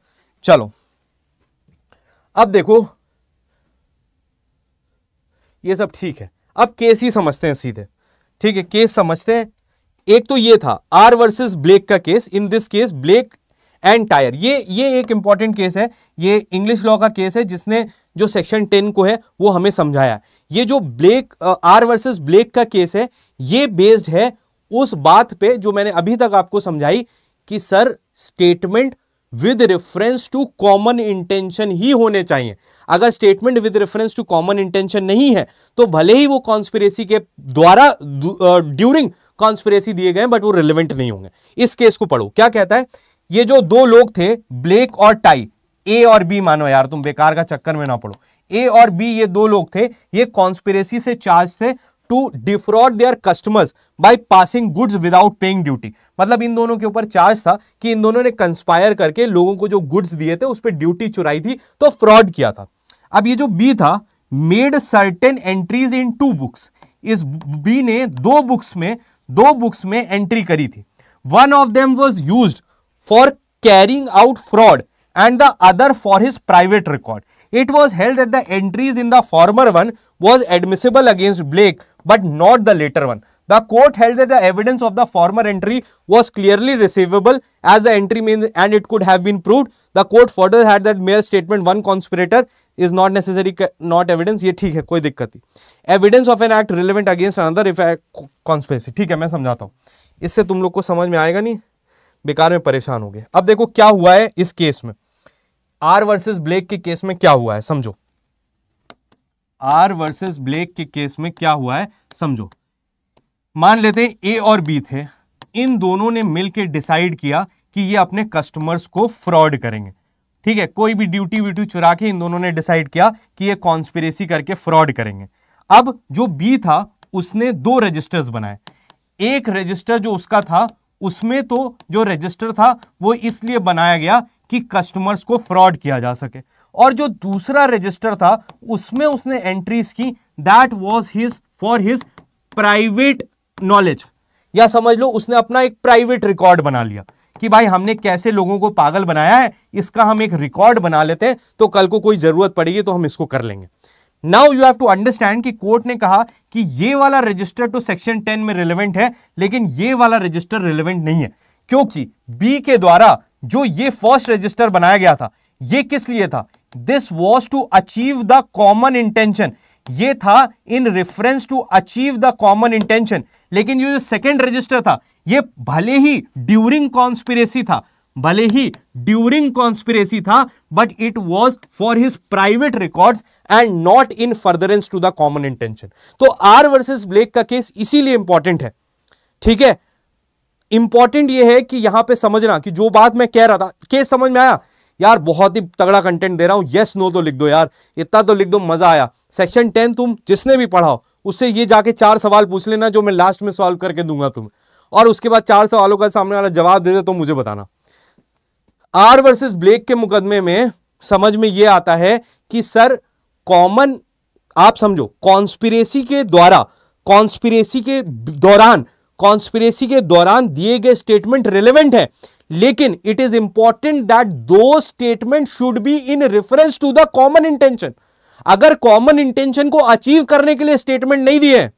चलो अब देखो ये सब ठीक है अब केस ही समझते हैं सीधे ठीक है केस समझते हैं एक तो ये था आर वर्सेस ब्लेक का case in this case Blake and Tye ये ये एक इंपॉर्टेंट केस है ये इंग्लिश लॉ का केस है जिसने जो सेक्शन टेन को है वो हमें समझाया ये जो ब्लेक आर वर्सेस ब्लेक का केस है ये बेस्ड है उस बात पे जो मैंने अभी तक आपको समझाई कि sir statement with reference to common intention ही होने चाहिए अगर statement with reference to common intention नहीं है तो भले ही वो कॉन्स्पिरेसी के द्वारा ड्यूरिंग कॉन्स्पिरेसी दिए गए बट वो रिलेवेंट नहीं होंगे इस केस को पढ़ो क्या कहता है ये जो दो लोग थे ब्लेक और टाई ए और बी मानो यार तुम बेकार का चक्कर में ना पड़ो ए और बी ये दो लोग थे ये कॉन्स्पिरेसी से चार्ज थे to defraud their customers by passing goods without paying duty मतलब इन दोनों के ऊपर चार्ज था कि इन दोनों ने कंस्पायर करके लोगों को जो गुड्स दिए थे उस पर ड्यूटी चुराई थी तो फ्रॉड किया था अब ये जो बी था made certain entries into books इस बी ने दो बुक्स में दो बुक्स में एंट्री करी थी one of them was use for carrying out fraud and the other for his private record. It was held that the entries in the former one was admissible against Blake but not the later one. The court held that the evidence of the former entry was clearly receivable as the entry means and it could have been proved. The court further had that mere statement one conspirator is not necessary not evidence ये ठीक है कोई दिक्कत नहीं evidence of an act relevant against another if conspiracy ठीक है मैं समझाता हूँ इससे तुम लोग को समझ में आएगा नहीं बेकार में परेशान हो गए अब देखो क्या हुआ है इस केस में आर वर्सेस ब्लेक के केस में क्या हुआ है समझो आर वर्सेस ब्लेक के केस में क्या हुआ है समझो मान लेते हैं ए और बी थे इन दोनों ने मिलकर डिसाइड किया कि ये अपने कस्टमर्स को फ्रॉड करेंगे ठीक है कोई भी ड्यूटी व्यूटी चुरा के इन दोनों ने डिसाइड किया कि ये कॉन्स्पिरेसी करके फ्रॉड करेंगे अब जो बी था उसने दो रजिस्टर्स बनाए एक रजिस्टर जो उसका था उसमें तो जो रजिस्टर था वो इसलिए बनाया गया कि कस्टमर्स को फ्रॉड किया जा सके और जो दूसरा रजिस्टर था उसमें उसने एंट्रीज की that was his for his private knowledge या समझ लो उसने अपना एक प्राइवेट रिकॉर्ड बना लिया कि भाई हमने कैसे लोगों को पागल बनाया है इसका हम एक रिकॉर्ड बना लेते हैं तो कल को कोई ज़रूरत पड़ेगी तो हम इसको कर लेंगे now you have to understand कि कोर्ट ने कहा कि ये वाला रजिस्टर तो सेक्शन टेन में रिलेवेंट है लेकिन ये वाला रजिस्टर रिलेवेंट नहीं है क्योंकि बी के द्वारा जो ये फर्स्ट रजिस्टर बनाया गया था ये किस लिए था this was to achieve the common intention ये था in reference to achieve the common intention लेकिन ये जो सेकेंड रजिस्टर था ये भले ही ड्यूरिंग कॉन्स्पिरेसी था भले ही ड्यूरिंग कॉन्स्पिरेसी था but it was for his private record and not in furtherance to the common intention तो आर वर्सेस ब्लेक का केस इसीलिए इंपॉर्टेंट है ठीक है इंपॉर्टेंट यह है कि यहां पे समझना कि जो बात मैं कह रहा था केस समझ में आया यार बहुत ही तगड़ा कंटेंट दे रहा हूं यस नो तो लिख दो यार इतना तो लिख दो मजा आया सेक्शन टेन तुम जिसने भी पढ़ाओ उससे ये जाके चार सवाल पूछ लेना जो मैं लास्ट में सॉल्व करके दूंगा तुम और उसके बाद चार सवालों का सामने वाला जवाब दे दे तो मुझे बताना आर वर्सेस ब्लेक के मुकदमे में समझ में यह आता है कि सर कॉमन आप समझो कॉन्स्पिरेसी के द्वारा कॉन्स्पिरेसी के दौरान कॉन्स्पिरेसी के दौरान दिए गए स्टेटमेंट रिलेवेंट है लेकिन it is important that those statement should be in reference to the common intention अगर कॉमन इंटेंशन को अचीव करने के लिए स्टेटमेंट नहीं दिए हैं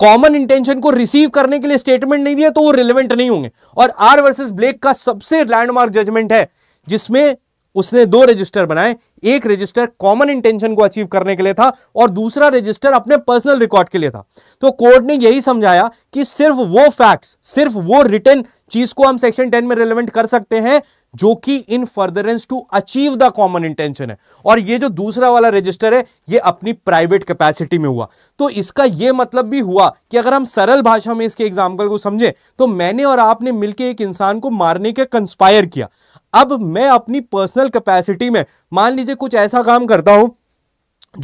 कॉमन इंटेंशन को रिसीव करने के लिए स्टेटमेंट नहीं दिया तो वो रिलेवेंट नहीं होंगे और आर वर्सेस ब्लेक का सबसे लैंडमार्क जजमेंट है जिसमें उसने दो रजिस्टर बनाए एक रजिस्टर कॉमन इंटेंशन को अचीव करने के लिए था और दूसरा रजिस्टर अपने पर्सनल रिकॉर्ड के लिए था तो कोर्ट ने यही समझाया कि सिर्फ वो फैक्ट्स सिर्फ वो रिटर्न चीज को हम सेक्शन टेन में रिलेवेंट कर सकते हैं जो कि in furtherance to achieve the common intention है और ये जो दूसरा वाला रजिस्टर है ये अपनी प्राइवेट कैपेसिटी में हुआ तो इसका ये मतलब भी हुआ कि अगर हम सरल भाषा में इसके एग्जाम्पल को समझें तो मैंने और आपने मिलकर एक इंसान को मारने का कंस्पायर किया अब मैं अपनी पर्सनल कैपेसिटी में मान लीजिए कुछ ऐसा काम करता हूं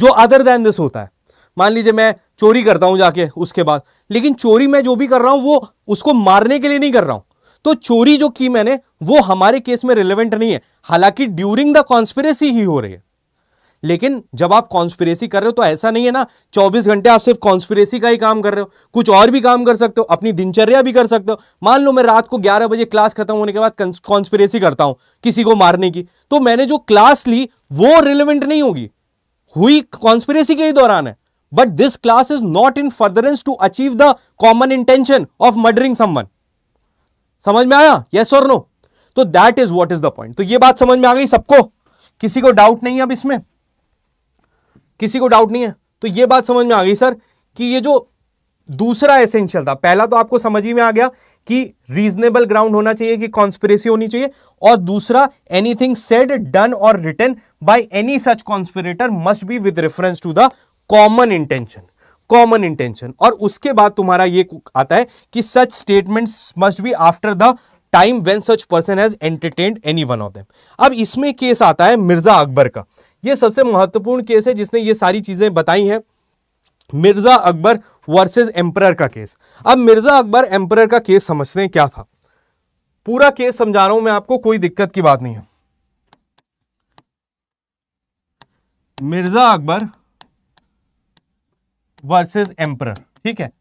जो अदर देन दिस होता है मान लीजिए मैं चोरी करता हूं जाके उसके बाद लेकिन चोरी मैं जो भी कर रहा हूं वो उसको मारने के लिए नहीं कर रहा हूं तो चोरी जो की मैंने वो हमारे केस में रिलेवेंट नहीं है हालांकि ड्यूरिंग द कॉन्स्पिरेसी ही हो रही है लेकिन जब आप कॉन्स्पिरेसी कर रहे हो तो ऐसा नहीं है ना 24 घंटे आप सिर्फ कॉन्स्पिरेसी का ही काम कर रहे हो कुछ और भी काम कर सकते हो अपनी दिनचर्या भी कर सकते हो मान लो मैं रात को 11 बजे क्लास खत्म होने के बाद कॉन्स्पिरेसी करता हूं किसी को मारने की तो मैंने जो क्लास ली वो रिलेवेंट नहीं होगी हुई कॉन्स्पिरेसी के ही दौरान है but this class is not in furtherance to achieve the common intention of murdering someone समझ में आया यस और नो तो that is what is the point तो ये बात समझ में आ गई सबको किसी को डाउट नहीं है अब इसमें किसी को डाउट नहीं है तो ये बात समझ में आ गई सर कि ये जो दूसरा एसेंशियल था पहला तो आपको समझ ही में आ गया कि रीजनेबल ग्राउंड होना चाहिए कि कॉन्स्पिरेसी होनी चाहिए और दूसरा anything said done or return by any such conspirator must be with reference to the common intention common intention और उसके बाद तुम्हारा ये आता है कि such statement must be after the time when such person has entertain any one of them अब इसमें केस आता है मिर्जा अकबर का ये सबसे महत्वपूर्ण केस है जिसने ये सारी चीज़ें बताई हैं मिर्ज़ा अकबर वर्सेस एम्परर का केस अब मिर्ज़ा अकबर एम्परर का केस समझते हैं क्या था पूरा केस समझा रहा हूं मैं आपको कोई दिक्कत की बात नहीं है मिर्ज़ा अकबर वर्सेस एम्परर ठीक है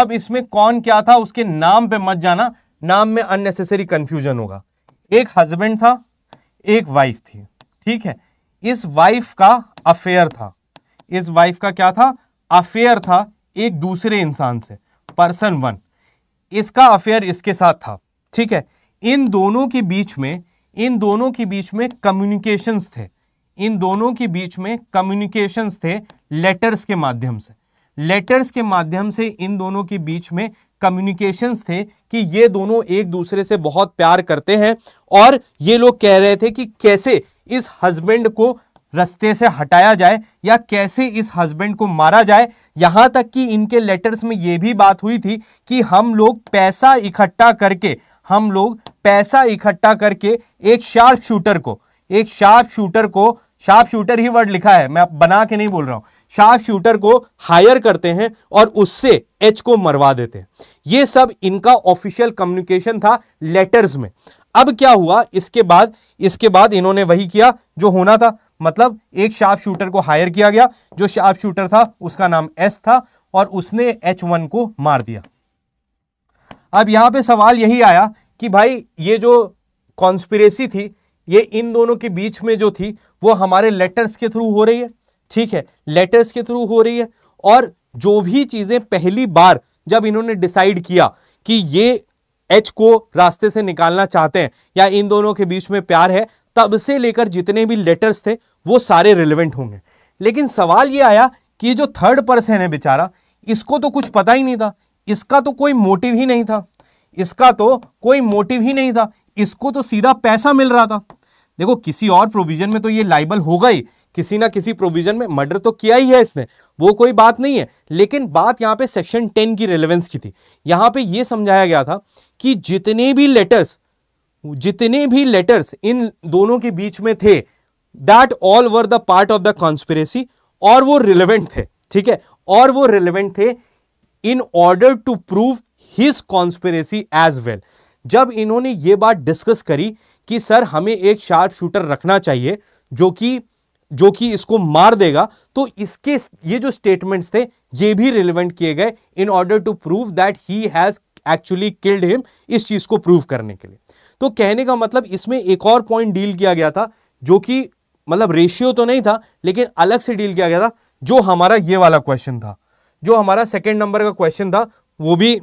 अब इसमें कौन क्या था उसके नाम पे मत जाना नाम में अननेसेसरी कंफ्यूजन होगा एक हस्बैंड था एक वाइफ थी ठीक है इस वाइफ का अफेयर था इस वाइफ का क्या था अफेयर था एक दूसरे इंसान से पर्सन वन इसका अफेयर इसके साथ था ठीक है इन दोनों के बीच में इन दोनों के बीच में कम्युनिकेशंस थे इन दोनों के बीच में कम्युनिकेशंस थे लेटर्स के माध्यम से लेटर्स के माध्यम से इन दोनों के बीच में कम्युनिकेशंस थे कि ये दोनों एक दूसरे से बहुत प्यार करते हैं और ये लोग कह रहे थे कि कैसे इस हस्बैंड को रस्ते से हटाया जाए या कैसे इस हस्बैंड को मारा जाए यहाँ तक कि इनके लेटर्स में ये भी बात हुई थी कि हम लोग पैसा इकट्ठा करके हम लोग पैसा इकट्ठा करके एक शार्प शूटर को एक शार्प शूटर को शार्प शूटर ही वर्ड लिखा है मैं बना के नहीं बोल रहा हूँ शार्प शूटर को हायर करते हैं और उससे एच को मरवा देते हैं ये सब इनका ऑफिशियल कम्युनिकेशन था लेटर्स में अब क्या हुआ इसके बाद इसके बाद इन्होंने वही किया जो होना था मतलब एक शार्प शूटर को हायर किया गया जो शार्प शूटर था उसका नाम एस था और उसने एच वन को मार दिया अब यहाँ पे सवाल यही आया कि भाई ये जो कॉन्स्पिरेसी थी ये इन दोनों के बीच में जो थी वो हमारे लेटर्स के थ्रू हो रही है ठीक है लेटर्स के थ्रू हो रही है और जो भी चीज़ें पहली बार जब इन्होंने डिसाइड किया कि ये एच को रास्ते से निकालना चाहते हैं या इन दोनों के बीच में प्यार है तब से लेकर जितने भी लेटर्स थे वो सारे रिलेवेंट होंगे लेकिन सवाल ये आया कि जो थर्ड पर्सन है बेचारा इसको तो कुछ पता ही नहीं था इसका तो कोई मोटिव ही नहीं था इसका तो कोई मोटिव ही नहीं था इसको तो सीधा पैसा मिल रहा था देखो किसी और प्रोविजन में तो ये लाइबल होगा ही किसी ना किसी प्रोविजन में मर्डर तो किया ही है इसने वो कोई बात नहीं है लेकिन बात यहाँ पे सेक्शन टेन की रेलेवेंस की थी यहाँ पे ये समझाया गया था कि जितने भी लेटर्स जितने भी लेटर्स इन दोनों के बीच में थे that all were the part of the conspiracy और वो रिलेवेंट थे ठीक है और वो रिलेवेंट थे in order to prove his conspiracy as well जब इन्होंने ये बात डिस्कस करी कि सर हमें एक शार्प शूटर रखना चाहिए जो कि जो कि इसको मार देगा तो इसके ये जो स्टेटमेंट्स थे ये भी रिलेवेंट किए गए in order to prove that he has actually killed him इस चीज़ को प्रूव करने के लिए तो कहने का मतलब इसमें एक और पॉइंट डील किया गया था जो कि मतलब रेशियो तो नहीं था लेकिन अलग से डील किया गया था जो हमारा ये वाला क्वेश्चन था जो हमारा सेकेंड नंबर का क्वेश्चन था वो भी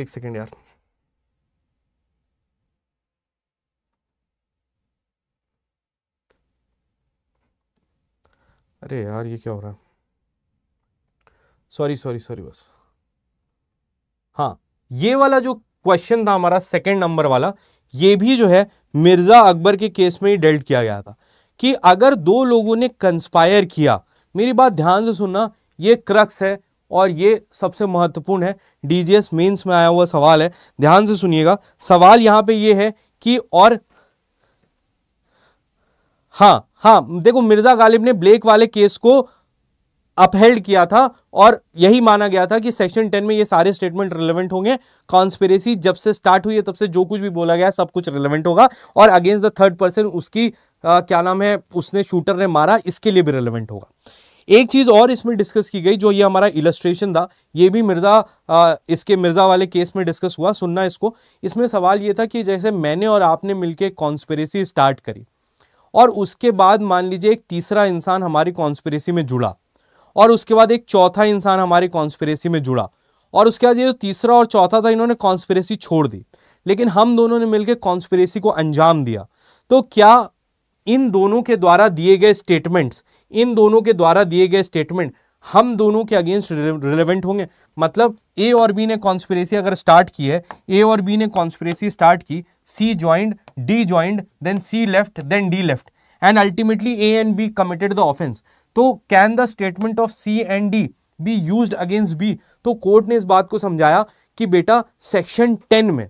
एक सेकेंड यार अरे यार ये क्या हो रहा है सॉरी सॉरी सॉरी बस हाँ ये वाला जो क्वेश्चन था हमारा सेकेंड नंबर वाला ये भी जो है मिर्ज़ा अकबर के केस में ही डेल्ट किया गया था कि अगर दो लोगों ने कंस्पायर किया मेरी बात ध्यान से सुनना ये क्रक्स है और ये सबसे महत्वपूर्ण है डीजीएस मेंस में आया हुआ सवाल है ध्यान से सुनिएगा सवाल यहां पे ये है कि और हाँ हाँ देखो मिर्जा गालिब ने ब्लेक वाले केस को अपहेल्ड किया था और यही माना गया था कि सेक्शन टेन में ये सारे स्टेटमेंट रिलेवेंट होंगे कॉन्स्पेरेसी जब से स्टार्ट हुई है तब से जो कुछ भी बोला गया सब कुछ रिलेवेंट होगा और अगेंस्ट द थर्ड पर्सन उसकी आ, क्या नाम है उसने शूटर ने मारा इसके लिए भी रिलेवेंट होगा एक चीज़ और इसमें डिस्कस की गई जो ये हमारा इलस्ट्रेशन था ये भी मिर्ज़ा इसके मिर्ज़ा वाले केस में डिस्कस हुआ सुनना इसको इसमें सवाल ये था कि जैसे मैंने और आपने मिलकर कॉन्स्पेरेसी स्टार्ट करी और उसके बाद मान लीजिए एक तीसरा इंसान हमारी कॉन्स्परेसी में जुड़ा और उसके बाद एक चौथा इंसान हमारी कॉन्स्परेसी में जुड़ा और उसके बाद ये जो तीसरा और चौथा था इन्होंने कॉन्स्परेसी छोड़ दी लेकिन हम दोनों ने मिलकर कॉन्स्परेसी को अंजाम दिया तो क्या इन दोनों के द्वारा दिए गए स्टेटमेंट्स इन दोनों के द्वारा दिए गए स्टेटमेंट हम दोनों के अगेंस्ट रिलेवेंट होंगे मतलब ए और बी ने कॉन्स्परेसी अगर स्टार्ट की है ए और बी ने कॉन्स्परेसी स्टार्ट की C joined D joined then C left then D left and ultimately A and B committed the offence तो can the statement of C and D be use against B तो court ने इस बात को समझाया कि बेटा सेक्शन टेन में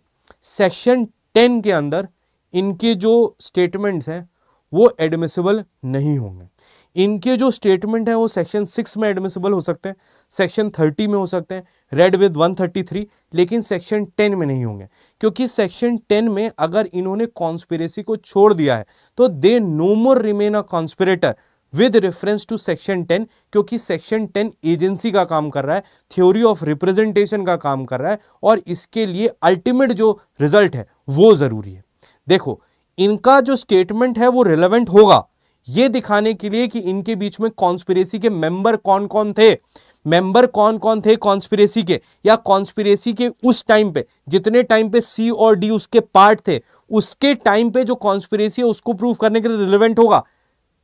सेक्शन टेन के अंदर इनके जो स्टेटमेंट्स हैं वो एडमिसिबल नहीं होंगे इनके जो स्टेटमेंट है वो सेक्शन सिक्स में एडमिसिबल हो सकते हैं सेक्शन थर्टी में हो सकते हैं read with one thirty three लेकिन सेक्शन टेन में नहीं होंगे क्योंकि सेक्शन टेन में अगर इन्होंने कॉन्स्पिरेसी को छोड़ दिया है तो they no more remain a conspirator with reference to section ten क्योंकि सेक्शन टेन एजेंसी का काम कर रहा है थ्योरी ऑफ रिप्रेजेंटेशन का काम कर रहा है और इसके लिए अल्टीमेट जो रिजल्ट है वो ज़रूरी है देखो इनका जो स्टेटमेंट है वो रिलेवेंट होगा ये दिखाने के लिए कि इनके बीच में कॉन्स्पिरेसी के मेंबर कौन कौन थे मेंबर कौन कौन थे कॉन्स्पिरेसी के या कॉन्स्पिरेसी के उस टाइम पे जितने टाइम पे सी और डी उसके पार्ट थे उसके टाइम पे जो कॉन्स्पिरेसी है उसको प्रूफ करने के लिए रिलेवेंट होगा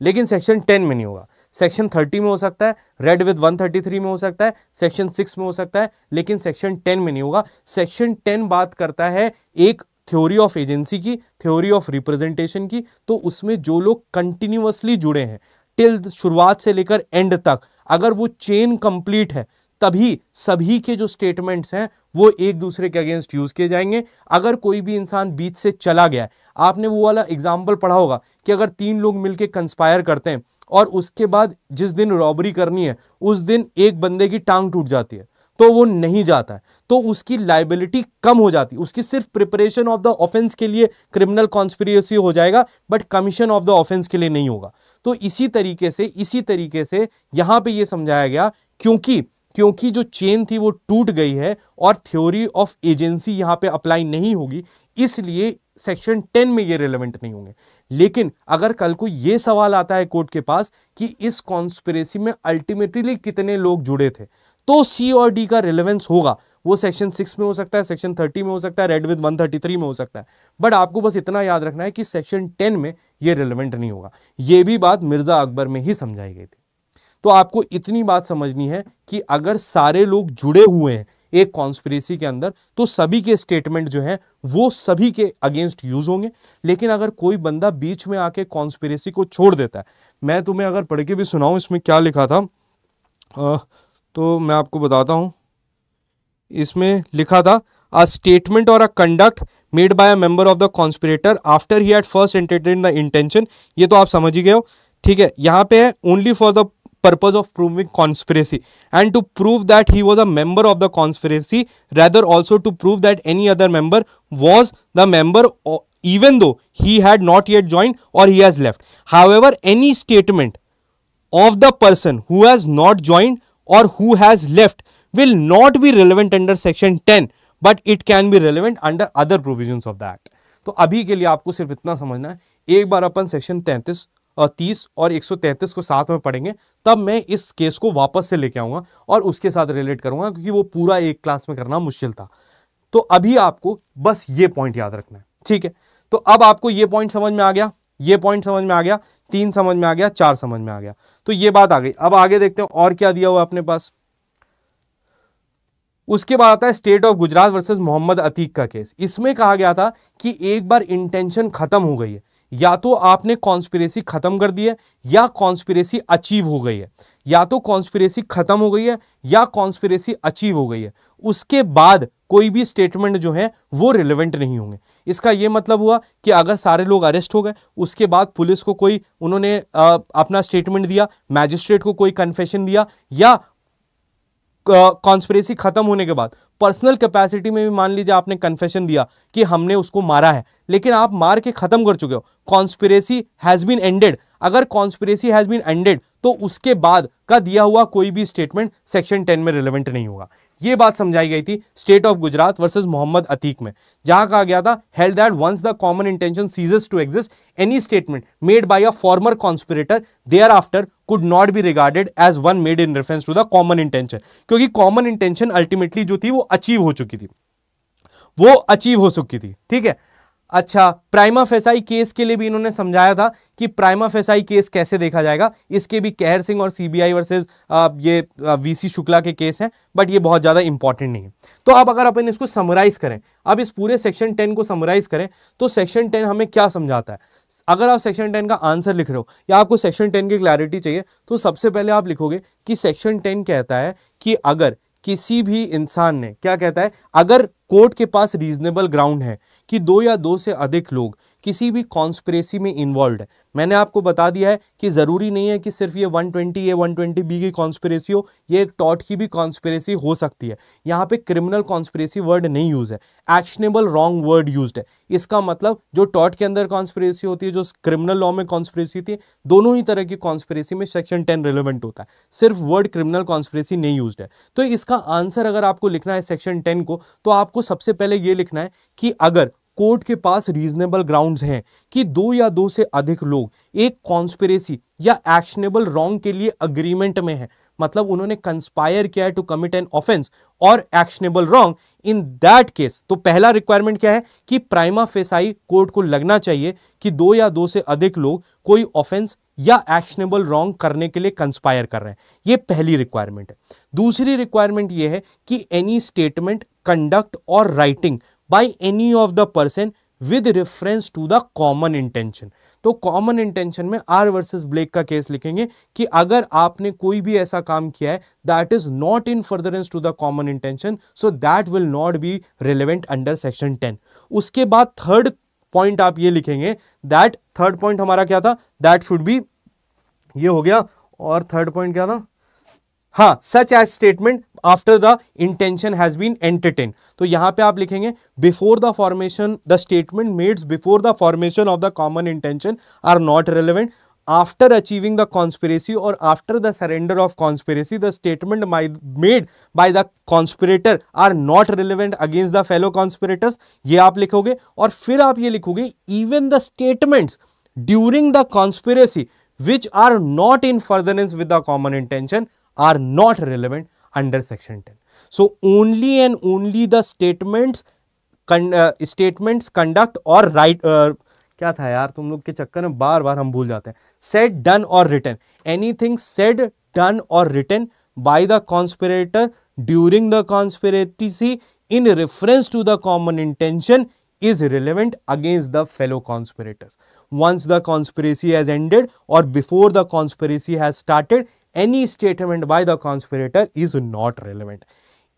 लेकिन सेक्शन टेन में नहीं होगा सेक्शन थर्टी में हो सकता है read with one thirty three में हो सकता है सेक्शन सिक्स में हो सकता है लेकिन सेक्शन टेन में नहीं होगा सेक्शन टेन बात करता है एक थ्योरी ऑफ एजेंसी की थ्योरी ऑफ रिप्रेजेंटेशन की तो उसमें जो लोग कंटिन्यूसली जुड़े हैं टिल शुरुआत से लेकर एंड तक अगर वो चेन कंप्लीट है तभी सभी के जो स्टेटमेंट्स हैं वो एक दूसरे के अगेंस्ट यूज़ किए जाएंगे अगर कोई भी इंसान बीच से चला गया है आपने वो वाला एग्जाम्पल पढ़ा होगा कि अगर तीन लोग मिलकर कंस्पायर करते हैं और उसके बाद जिस दिन रॉबरी करनी है उस दिन एक बंदे की टांग टूट जाती है तो वो नहीं जाता है तो उसकी लाइबिलिटी कम हो जाती है उसकी सिर्फ प्रिपरेशन ऑफ द ऑफेंस के लिए क्रिमिनल कॉन्स्पिरसी हो जाएगा but commission of the offence के लिए नहीं होगा तो इसी तरीके से इसी तरीके से यहां पे ये समझाया गया क्योंकि क्योंकि जो चेन थी वो टूट गई है और थ्योरी ऑफ एजेंसी यहां पे अप्लाई नहीं होगी इसलिए सेक्शन टेन में ये रिलेवेंट नहीं होंगे लेकिन अगर कल को ये सवाल आता है कोर्ट के पास कि इस कॉन्स्पिरेसी में अल्टीमेटली कितने लोग जुड़े थे तो सी और डी का रिलेवेंस होगा वो सेक्शन सिक्स में हो सकता है सेक्शन थर्टी में हो सकता है read with one thirty three में हो सकता है बट आपको बस इतना याद रखना है कि सेक्शन टेन में ये रिलेवेंट नहीं होगा ये भी बात मिर्ज़ा अकबर में ही समझाई गई थी तो आपको इतनी बात समझनी है कि अगर सारे लोग जुड़े हुए हैं एक कॉन्स्परेसी के अंदर तो सभी के स्टेटमेंट जो है वो सभी के अगेंस्ट यूज होंगे लेकिन अगर कोई बंदा बीच में आके कॉन्स्पिरेसी को छोड़ देता है मैं तुम्हें अगर पढ़ के भी सुनाऊं इसमें क्या लिखा था आ, तो मैं आपको बताता हूँ इसमें लिखा था a statement or a conduct made by a member of the conspirator after he had first entertain the intention ये तो आप समझ ही गए हो ठीक है यहाँ पे है only for the purpose of proving conspiracy and to prove that he was a member of the conspiracy rather also to prove that any other member was the member even though he had not yet join or he has left however any statement of the person who has not joined or who has left will not be relevant under section 10 but it can be relevant under other provisions of the act तो अभी के लिए आपको सिर्फ इतना समझना है एक बार अपन सेक्शन 33 तीस और 133 को साथ में पढ़ेंगे तब मैं इस केस को वापस से लेके आऊँगा और उसके साथ रिलेट करूँगा क्योंकि वो पूरा एक क्लास में करना मुश्किल था तो अभी आपको बस ये पॉइंट याद रखना है ठीक है तो अब आपको ये पॉइंट समझ में आ गया ये पॉइंट समझ में आ गया तीन समझ में आ गया चार समझ में आ गया तो ये बात आ गई अब आगे देखते हैं और क्या दिया हुआ अपने पास उसके बाद आता है state of Gujarat versus Mohammad Atiq का केस इसमें कहा गया था कि एक बार इंटेंशन खत्म हो गई है या तो आपने कॉन्स्पिरेसी खत्म कर दी है या कॉन्स्पिरेसी अचीव हो गई है या तो कॉन्स्पिरेसी खत्म हो गई है या कॉन्स्पिरेसी अचीव हो गई है उसके बाद कोई भी स्टेटमेंट जो है वो रिलेवेंट नहीं होंगे इसका ये मतलब हुआ कि अगर सारे लोग अरेस्ट हो गए उसके बाद पुलिस को कोई उन्होंने अपना स्टेटमेंट दिया मैजिस्ट्रेट को कोई कन्फेशन दिया या कॉन्स्परेसी ख़त्म होने के बाद पर्सनल कैपेसिटी में भी मान लीजिए आपने कन्फेशन दिया कि हमने उसको मारा है लेकिन आप मार के ख़त्म कर चुके हो कॉन्स्परेसी हैज़ बीन एंडेड अगर कॉन्स्परेसी हैज़ बीन एंडेड तो उसके बाद का दिया हुआ कोई भी स्टेटमेंट सेक्शन टेन में रिलेवेंट नहीं होगा ये बात समझाई गई थी state of Gujarat versus Mohammad Atiq में जहां कहा गया था held that once the common intention ceases to exist any statement made by a former conspirator thereafter could not be regarded as one made in reference to the common intention क्योंकि common intention ultimately जो थी वो achieve हो चुकी थी वो achieve हो चुकी थी ठीक है अच्छा प्राइमा फेसाई केस के लिए भी इन्होंने समझाया था कि प्राइमा फेसाई केस कैसे देखा जाएगा इसके भी कहर सिंह और सीबीआई वर्सेस ये वीसी शुक्ला के केस हैं बट ये बहुत ज़्यादा इंपॉर्टेंट नहीं है तो अब अगर अपन इसको समराइज करें अब इस पूरे सेक्शन टेन को समराइज करें तो सेक्शन टेन हमें क्या समझाता है अगर आप सेक्शन टेन का आंसर लिख रहे हो या आपको सेक्शन टेन की क्लैरिटी चाहिए तो सबसे पहले आप लिखोगे कि सेक्शन टेन कहता है कि अगर किसी भी इंसान ने क्या कहता है अगर कोर्ट के पास रीजनेबल ग्राउंड है कि दो या दो से अधिक लोग किसी भी कॉन्स्परेसी में इन्वॉल्व है मैंने आपको बता दिया है कि ज़रूरी नहीं है कि सिर्फ ये 120 ए वन बी की कॉन्स्परेसी हो ये एक टॉट की भी कॉन्स्परेसी हो सकती है यहाँ पे क्रिमिनल कॉन्स्परेसी वर्ड नहीं यूज़ है एक्शनेबल रॉन्ग वर्ड यूज है इसका मतलब जो टॉट के अंदर कॉन्स्परेसी होती है जो क्रिमिनल लॉ में कॉन्स्परेसी होती है दोनों ही तरह की कॉन्स्परेसी में सेक्शन टेन रेलिवेंट होता है सिर्फ वर्ड क्रिमिनल कॉन्स्परेसी नहीं यूज है तो इसका आंसर अगर आपको लिखना है सेक्शन टेन को तो आपको सबसे पहले ये लिखना है कि अगर कोर्ट के पास रीजनेबल ग्राउंड्स हैं कि दो या दो से अधिक लोग एक कॉन्स्पिरेसी या एक्शनेबल रॉन्ग के लिए अग्रीमेंट में है मतलब उन्होंने कंस्पायर किया है to commit an offence or actionable wrong in that case तो पहला रिक्वायरमेंट क्या है कि प्राइमा फेसाई कोर्ट को लगना चाहिए कि दो या दो से अधिक लोग कोई ऑफेंस या एक्शनेबल रॉन्ग करने के लिए कंस्पायर कर रहे हैं ये पहली रिक्वायरमेंट है दूसरी रिक्वायरमेंट ये है कि any statement conduct or writing by any of the person with reference to the common intention तो कॉमन इंटेंशन में आर वर्सेस ब्लेक का केस लिखेंगे कि अगर आपने कोई भी ऐसा काम किया है that is not in furtherance to the common intention so that will not be relevant under section ten उसके बाद थर्ड पॉइंट आप ये लिखेंगे दैट थर्ड पॉइंट हमारा क्या था दैट शुड बी ये हो गया और थर्ड पॉइंट क्या था हाँ such as statement after the intention has been entertain तो यहां पे आप लिखेंगे before the formation the statement mades before the formation of the common intention are not relevant after achieving the conspiracy or after the surrender of conspiracy the statement my made by the conspirator are not relevant against the fellow conspirators ये आप लिखोगे और फिर आप ये लिखोगे even the statements during the conspiracy which are not in furtherance with the common intention are not relevant under section ten so only and only the statements statements conduct or write क्या था यार तुम लोग के चक्कर में बार बार हम भूल जाते हैं said done or return any thing said done or return by the conspirator during the conspiracy in reference to the common intention is relevant against the fellow conspirators once the conspiracy has ended or before the conspiracy has started any statement by the conspirator is not relevant.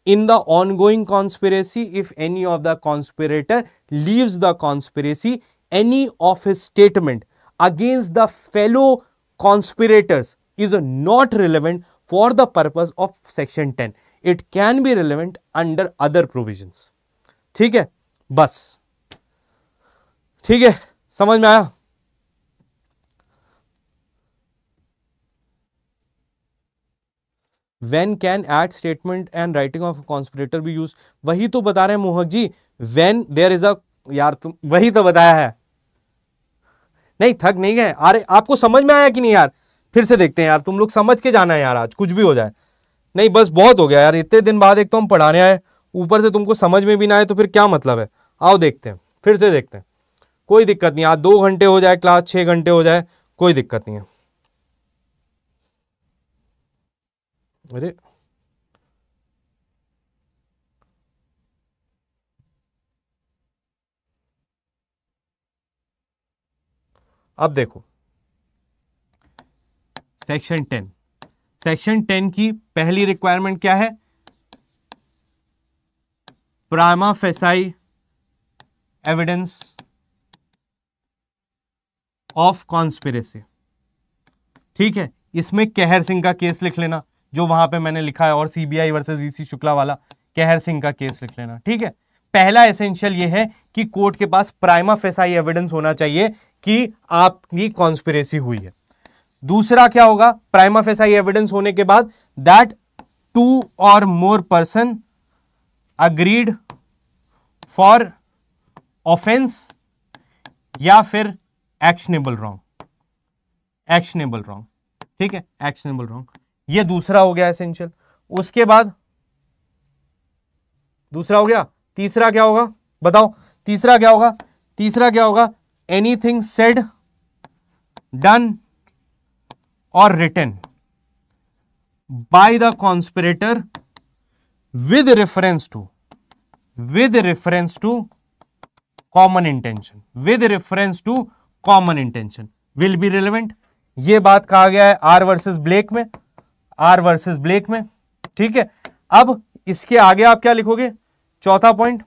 In the ongoing conspiracy, if any of the conspirator leaves the conspiracy, any of his statement against the fellow conspirators is not relevant for the purpose of section 10. It can be relevant under other provisions. ठीक है बस ठीक है समझ में आया when can at statement and writing of conspirator भी use वही तो बता रहे हैं Mohak ji when there is a यार तुम वही तो बताया है नहीं थक नहीं गए अरे आपको समझ में आया कि नहीं यार फिर से देखते हैं यार तुम लोग समझ के जाना है यार आज कुछ भी हो जाए नहीं बस बहुत हो गया यार इतने दिन बाद एक तो हम पढ़ाने आए ऊपर से तुमको समझ में भी ना आए तो फिर क्या मतलब है आओ देखते हैं फिर से देखते हैं कोई दिक्कत नहीं आज दो घंटे हो जाए क्लास छः घंटे हो जाए कोई दिक्कत नहीं है अरे अब देखो सेक्शन टेन सेक्शन टेन की पहली रिक्वायरमेंट क्या है prima facie evidence of conspiracy ठीक है इसमें कहर सिंह का केस लिख लेना जो वहां पे मैंने लिखा है और सीबीआई वर्सेस वीसी शुक्ला वाला कहर सिंह का केस लिख लेना ठीक है पहला एसेंशियल ये है कि कोर्ट के पास प्राइमा फेसाई एविडेंस होना चाहिए कि आपकी कॉन्स्पिरेसी हुई है दूसरा क्या होगा प्राइमा फेसाई एविडेंस होने के बाद that two or more person agreed for offence या फिर एक्शनेबल रॉन्ग एक्शनेबल रॉन्ग ठीक है एक्शनेबल रॉन्ग ये दूसरा हो गया एसेंशियल उसके बाद दूसरा हो गया तीसरा क्या होगा बताओ तीसरा क्या होगा तीसरा क्या होगा anything said done or return by the conspirator with reference to with reference to common intention with reference to common intention will be relevant ये बात कहा गया है आर वर्सेस ब्लेक में आर वर्सेस ब्लेक में ठीक है अब इसके आगे आप क्या लिखोगे चौथा पॉइंट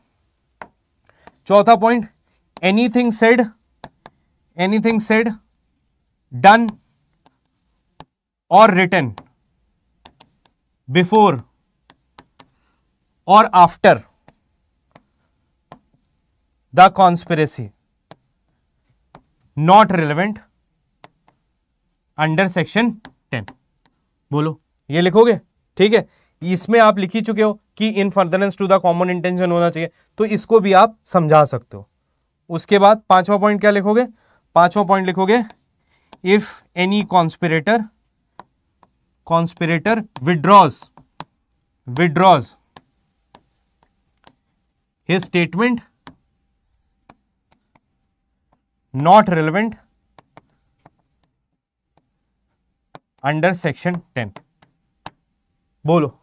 चौथा point anything said anything said done or return before or after the conspiracy not relevant under section ten बोलो ये लिखोगे ठीक है इसमें आप लिख ही चुके हो कि in furtherance to the common intention होना चाहिए तो इसको भी आप समझा सकते हो उसके बाद पांचवा पॉइंट क्या लिखोगे पांचवा पॉइंट लिखोगे if any conspirator conspirator withdraws withdraws his statement not relevant under section ten बोलो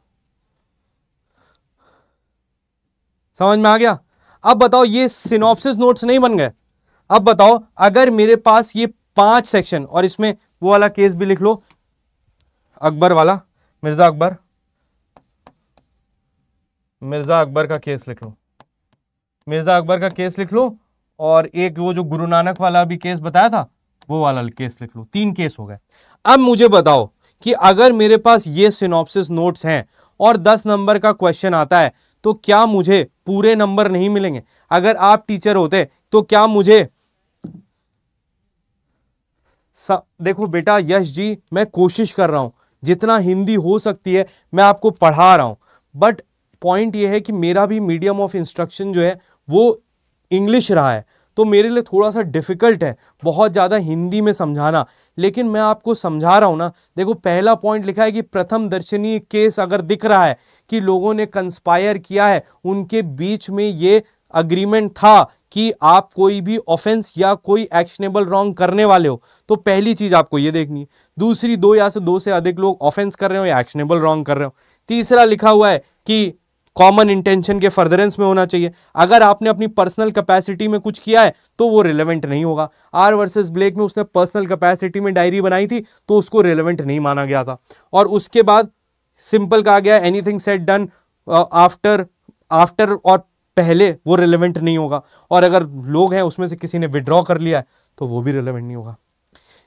समझ में आ गया अब बताओ ये सिनॉप्सिस नोट्स नहीं बन गए अब बताओ अगर मेरे पास ये पांच सेक्शन और इसमें वो वाला केस भी लिख लो अकबर वाला मिर्जा अकबर मिर्जा अकबर का केस लिख लो मिर्जा अकबर का केस लिख लो और एक वो जो गुरु नानक वाला भी केस बताया था वो वाला केस लिख लो तीन केस हो गए अब मुझे बताओ कि अगर मेरे पास ये सिनॉप्सिस नोट्स हैं और 10 नंबर का क्वेश्चन आता है तो क्या मुझे पूरे नंबर नहीं मिलेंगे अगर आप टीचर होते तो क्या मुझे सा, देखो बेटा यश जी मैं कोशिश कर रहा हूँ जितना हिंदी हो सकती है मैं आपको पढ़ा रहा हूँ बट पॉइंट ये है कि मेरा भी मीडियम ऑफ इंस्ट्रक्शन जो है वो इंग्लिश रहा है तो मेरे लिए थोड़ा सा डिफ़िकल्ट है बहुत ज़्यादा हिंदी में समझाना लेकिन मैं आपको समझा रहा हूँ ना देखो पहला पॉइंट लिखा है कि प्रथम दर्शनीय केस अगर दिख रहा है कि लोगों ने कंस्पायर किया है उनके बीच में ये अग्रीमेंट था कि आप कोई भी ऑफेंस या कोई एक्शनेबल रॉन्ग करने वाले हो तो पहली चीज़ आपको ये देखनी है दूसरी दो या से दो से अधिक लोग ऑफेंस कर रहे हो या एक्शनेबल रॉन्ग कर रहे हो तीसरा लिखा हुआ है कि कॉमन इंटेंशन के फर्दरेंस में होना चाहिए अगर आपने अपनी पर्सनल कैपेसिटी में कुछ किया है तो वो रिलेवेंट नहीं होगा आर वर्सेस ब्लेक में उसने पर्सनल कैपेसिटी में डायरी बनाई थी तो उसको रिलेवेंट नहीं माना गया था और उसके बाद सिंपल कहा गया anything said done after after और पहले वो रिलेवेंट नहीं होगा और अगर लोग हैं उसमें से किसी ने विड्रॉ कर लिया है तो वो भी रिलेवेंट नहीं होगा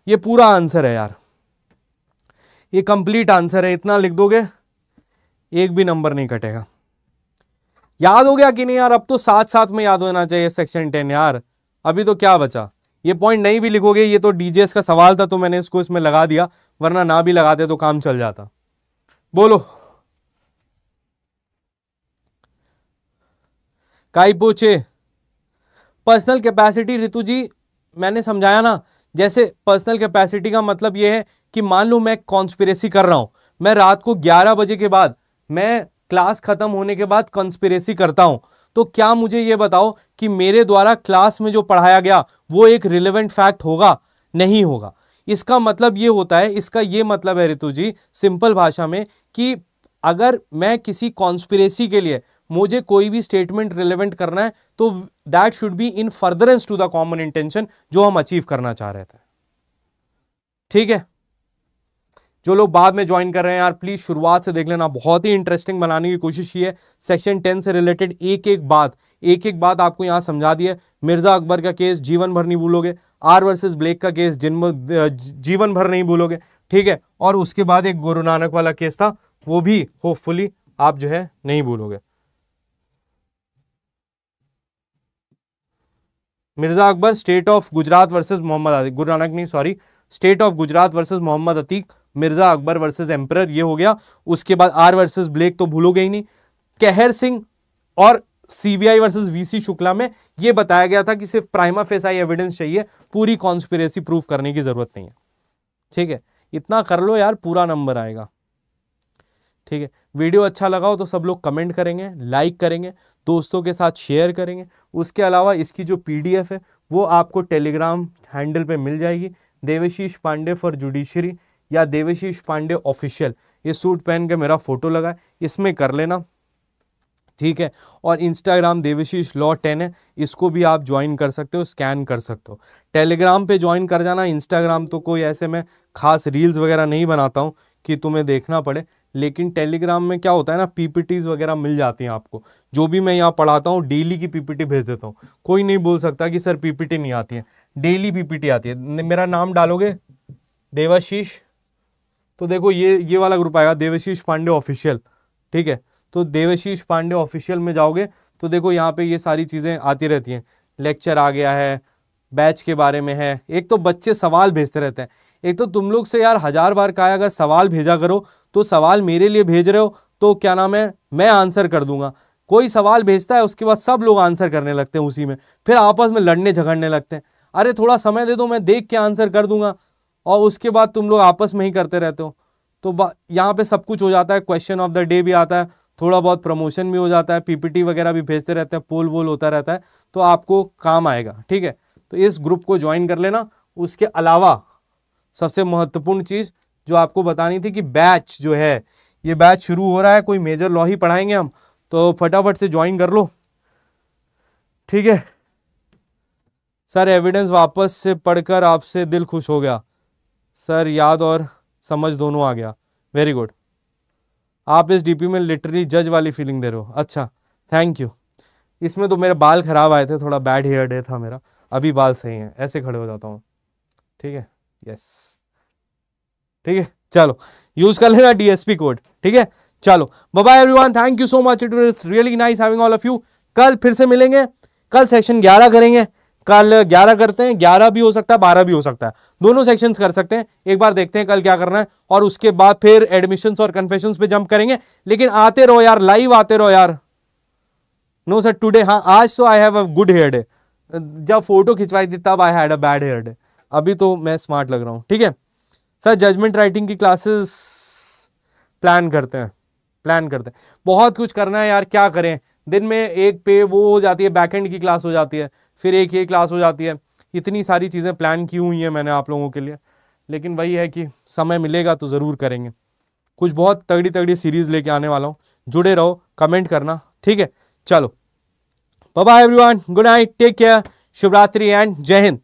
ये पूरा आंसर है यार ये कंप्लीट आंसर है इतना लिख दोगे एक भी नंबर नहीं कटेगा याद हो गया कि नहीं यार अब तो साथ साथ में याद होना चाहिए सेक्शन टेन यार अभी तो क्या बचा ये पॉइंट नहीं भी लिखोगे ये तो डीजेएस का सवाल था तो मैंने इसको इसमें लगा दिया वरना ना भी लगाते तो काम चल जाता बोलो काई पूछे पर्सनल कैपेसिटी ऋतु जी मैंने समझाया ना जैसे पर्सनल कैपेसिटी का मतलब ये है कि मान लो मैं कॉन्स्पिरेसी कर रहा हूं मैं रात को 11 बजे के बाद मैं क्लास ख़त्म होने के बाद कंस्पिरेसी करता हूं तो क्या मुझे ये बताओ कि मेरे द्वारा क्लास में जो पढ़ाया गया वो एक रिलेवेंट फैक्ट होगा नहीं होगा इसका मतलब ये होता है इसका ये मतलब है ऋतु जी सिंपल भाषा में कि अगर मैं किसी कॉन्स्पिरेसी के लिए मुझे कोई भी स्टेटमेंट रिलेवेंट करना है तो that should be in furtherance to the common intention जो हम अचीव करना चाह रहे थे ठीक है जो लोग बाद में ज्वाइन कर रहे हैं यार प्लीज़ शुरुआत से देख लेना बहुत ही इंटरेस्टिंग बनाने की कोशिश की है सेक्शन टेन से रिलेटेड एक एक बात एक एक बात आपको यहाँ समझा दिए मिर्ज़ा अकबर का केस जीवन भर नहीं भूलोगे आर वर्सेस ब्लेक का केस जिन जीवन भर नहीं भूलोगे ठीक है और उसके बाद एक गुरु नानक वाला केस था वो भी होपफुली आप जो है नहीं भूलोगे Mirza Akbar state of Gujarat versus Mohammad Guru Nanak नहीं sorry state of Gujarat versus Mohammad Atiq Mirza Akbar versus emperor ये हो गया उसके बाद आर वर्सेस ब्लेक तो भूलोगे ही नहीं कहर सिंह और सीबीआई वर्सेस वीसी शुक्ला में ये बताया गया था कि सिर्फ प्राइमा फेसाई एविडेंस चाहिए पूरी कॉन्स्पिरेसी प्रूफ करने की ज़रूरत नहीं है ठीक है इतना कर लो यार पूरा नंबर आएगा ठीक है वीडियो अच्छा लगा हो तो सब लोग कमेंट करेंगे लाइक करेंगे दोस्तों के साथ शेयर करेंगे उसके अलावा इसकी जो पीडीएफ है वो आपको टेलीग्राम हैंडल पे मिल जाएगी देवशीष पांडे फॉर जुडिशरी या देवशीष पांडे ऑफिशियल ये सूट पहन के मेरा फोटो लगा इसमें कर लेना ठीक है और इंस्टाग्राम देवशीष लॉ टेन है इसको भी आप ज्वाइन कर सकते हो स्कैन कर सकते हो टेलीग्राम पे ज्वाइन कर जाना इंस्टाग्राम तो कोई ऐसे मैं खास रील्स वगैरह नहीं बनाता हूँ कि तुम्हें देखना पड़े लेकिन टेलीग्राम में क्या होता है ना पीपीटीज वगैरह मिल जाती हैं आपको जो भी मैं यहाँ पढ़ाता हूँ डेली की पीपीटी भेज देता हूँ कोई नहीं बोल सकता कि सर पीपीटी नहीं आती है डेली पीपीटी आती है मेरा नाम डालोगे देवाशीष तो देखो ये ये वाला ग्रुप आएगा देवशीष पांडे ऑफिशियल ठीक है तो देवशीष पांडे ऑफिशियल में जाओगे तो देखो यहाँ पे ये सारी चीज़ें आती रहती हैं लेक्चर आ गया है बैच के बारे में है एक तो बच्चे सवाल भेजते रहते हैं एक तो तुम लोग से यार हज़ार बार कहा अगर सवाल भेजा करो तो सवाल मेरे लिए भेज रहे हो तो क्या नाम है मैं आंसर कर दूंगा कोई सवाल भेजता है उसके बाद सब लोग आंसर करने लगते हैं उसी में फिर आपस में लड़ने झगड़ने लगते हैं अरे थोड़ा समय दे दो मैं देख के आंसर कर दूंगा और उसके बाद तुम लोग आपस में ही करते रहते हो तो यहाँ पे सब कुछ हो जाता है क्वेश्चन ऑफ द डे भी आता है थोड़ा बहुत प्रमोशन भी हो जाता है पीपीटी वगैरह भी भेजते रहते हैं पोल वोल होता रहता है तो आपको काम आएगा ठीक है तो इस ग्रुप को ज्वाइन कर लेना उसके अलावा सबसे महत्वपूर्ण चीज़ जो आपको बतानी थी कि बैच जो है ये बैच शुरू हो रहा है कोई मेजर लॉ ही पढ़ाएंगे हम तो फटाफट से ज्वाइन कर लो ठीक है सर एविडेंस वापस से पढ़कर आपसे दिल खुश हो गया सर याद और समझ दोनों आ गया वेरी गुड आप इस डीपी में लिटरली जज वाली फीलिंग दे रहे हो अच्छा थैंक यू इसमें तो मेरे बाल ख़राब आए थे थोड़ा बैड हेयर डे था मेरा अभी बाल सही हैं ऐसे खड़े हो जाता हूँ ठीक है यस ठीक है चलो यूज़ कर लेना डीएसपी कोड ठीक है चलो bye everyone thank you so much it is really nice having all of you कल फिर से मिलेंगे कल सेक्शन 11 करेंगे कल ग्यारह करते हैं ग्यारह भी हो सकता है बारह भी हो सकता है दोनों सेक्शंस कर सकते हैं एक बार देखते हैं कल क्या करना है और उसके बाद फिर एडमिशन और कन्फेशंस पे जंप करेंगे लेकिन आते रहो यार लाइव आते रहो यार नो सर टुडे हाँ आज तो I have a good hair day जब फोटो खिंचवाई थी तब I had a bad hair day अभी तो मैं स्मार्ट लग रहा हूँ ठीक है सर जजमेंट राइटिंग की क्लासेस प्लान करते हैं प्लान करते हैं बहुत कुछ करना है यार क्या करें दिन में एक पे वो हो जाती है बैकहेंड की क्लास हो जाती है फिर एक ही क्लास हो जाती है इतनी सारी चीज़ें प्लान की हुई हैं मैंने आप लोगों के लिए लेकिन वही है कि समय मिलेगा तो ज़रूर करेंगे कुछ बहुत तगड़ी तगड़ी सीरीज़ लेके आने वाला हूँ जुड़े रहो कमेंट करना ठीक है चलो bye everyone good night take care Shivratri and जय हिंद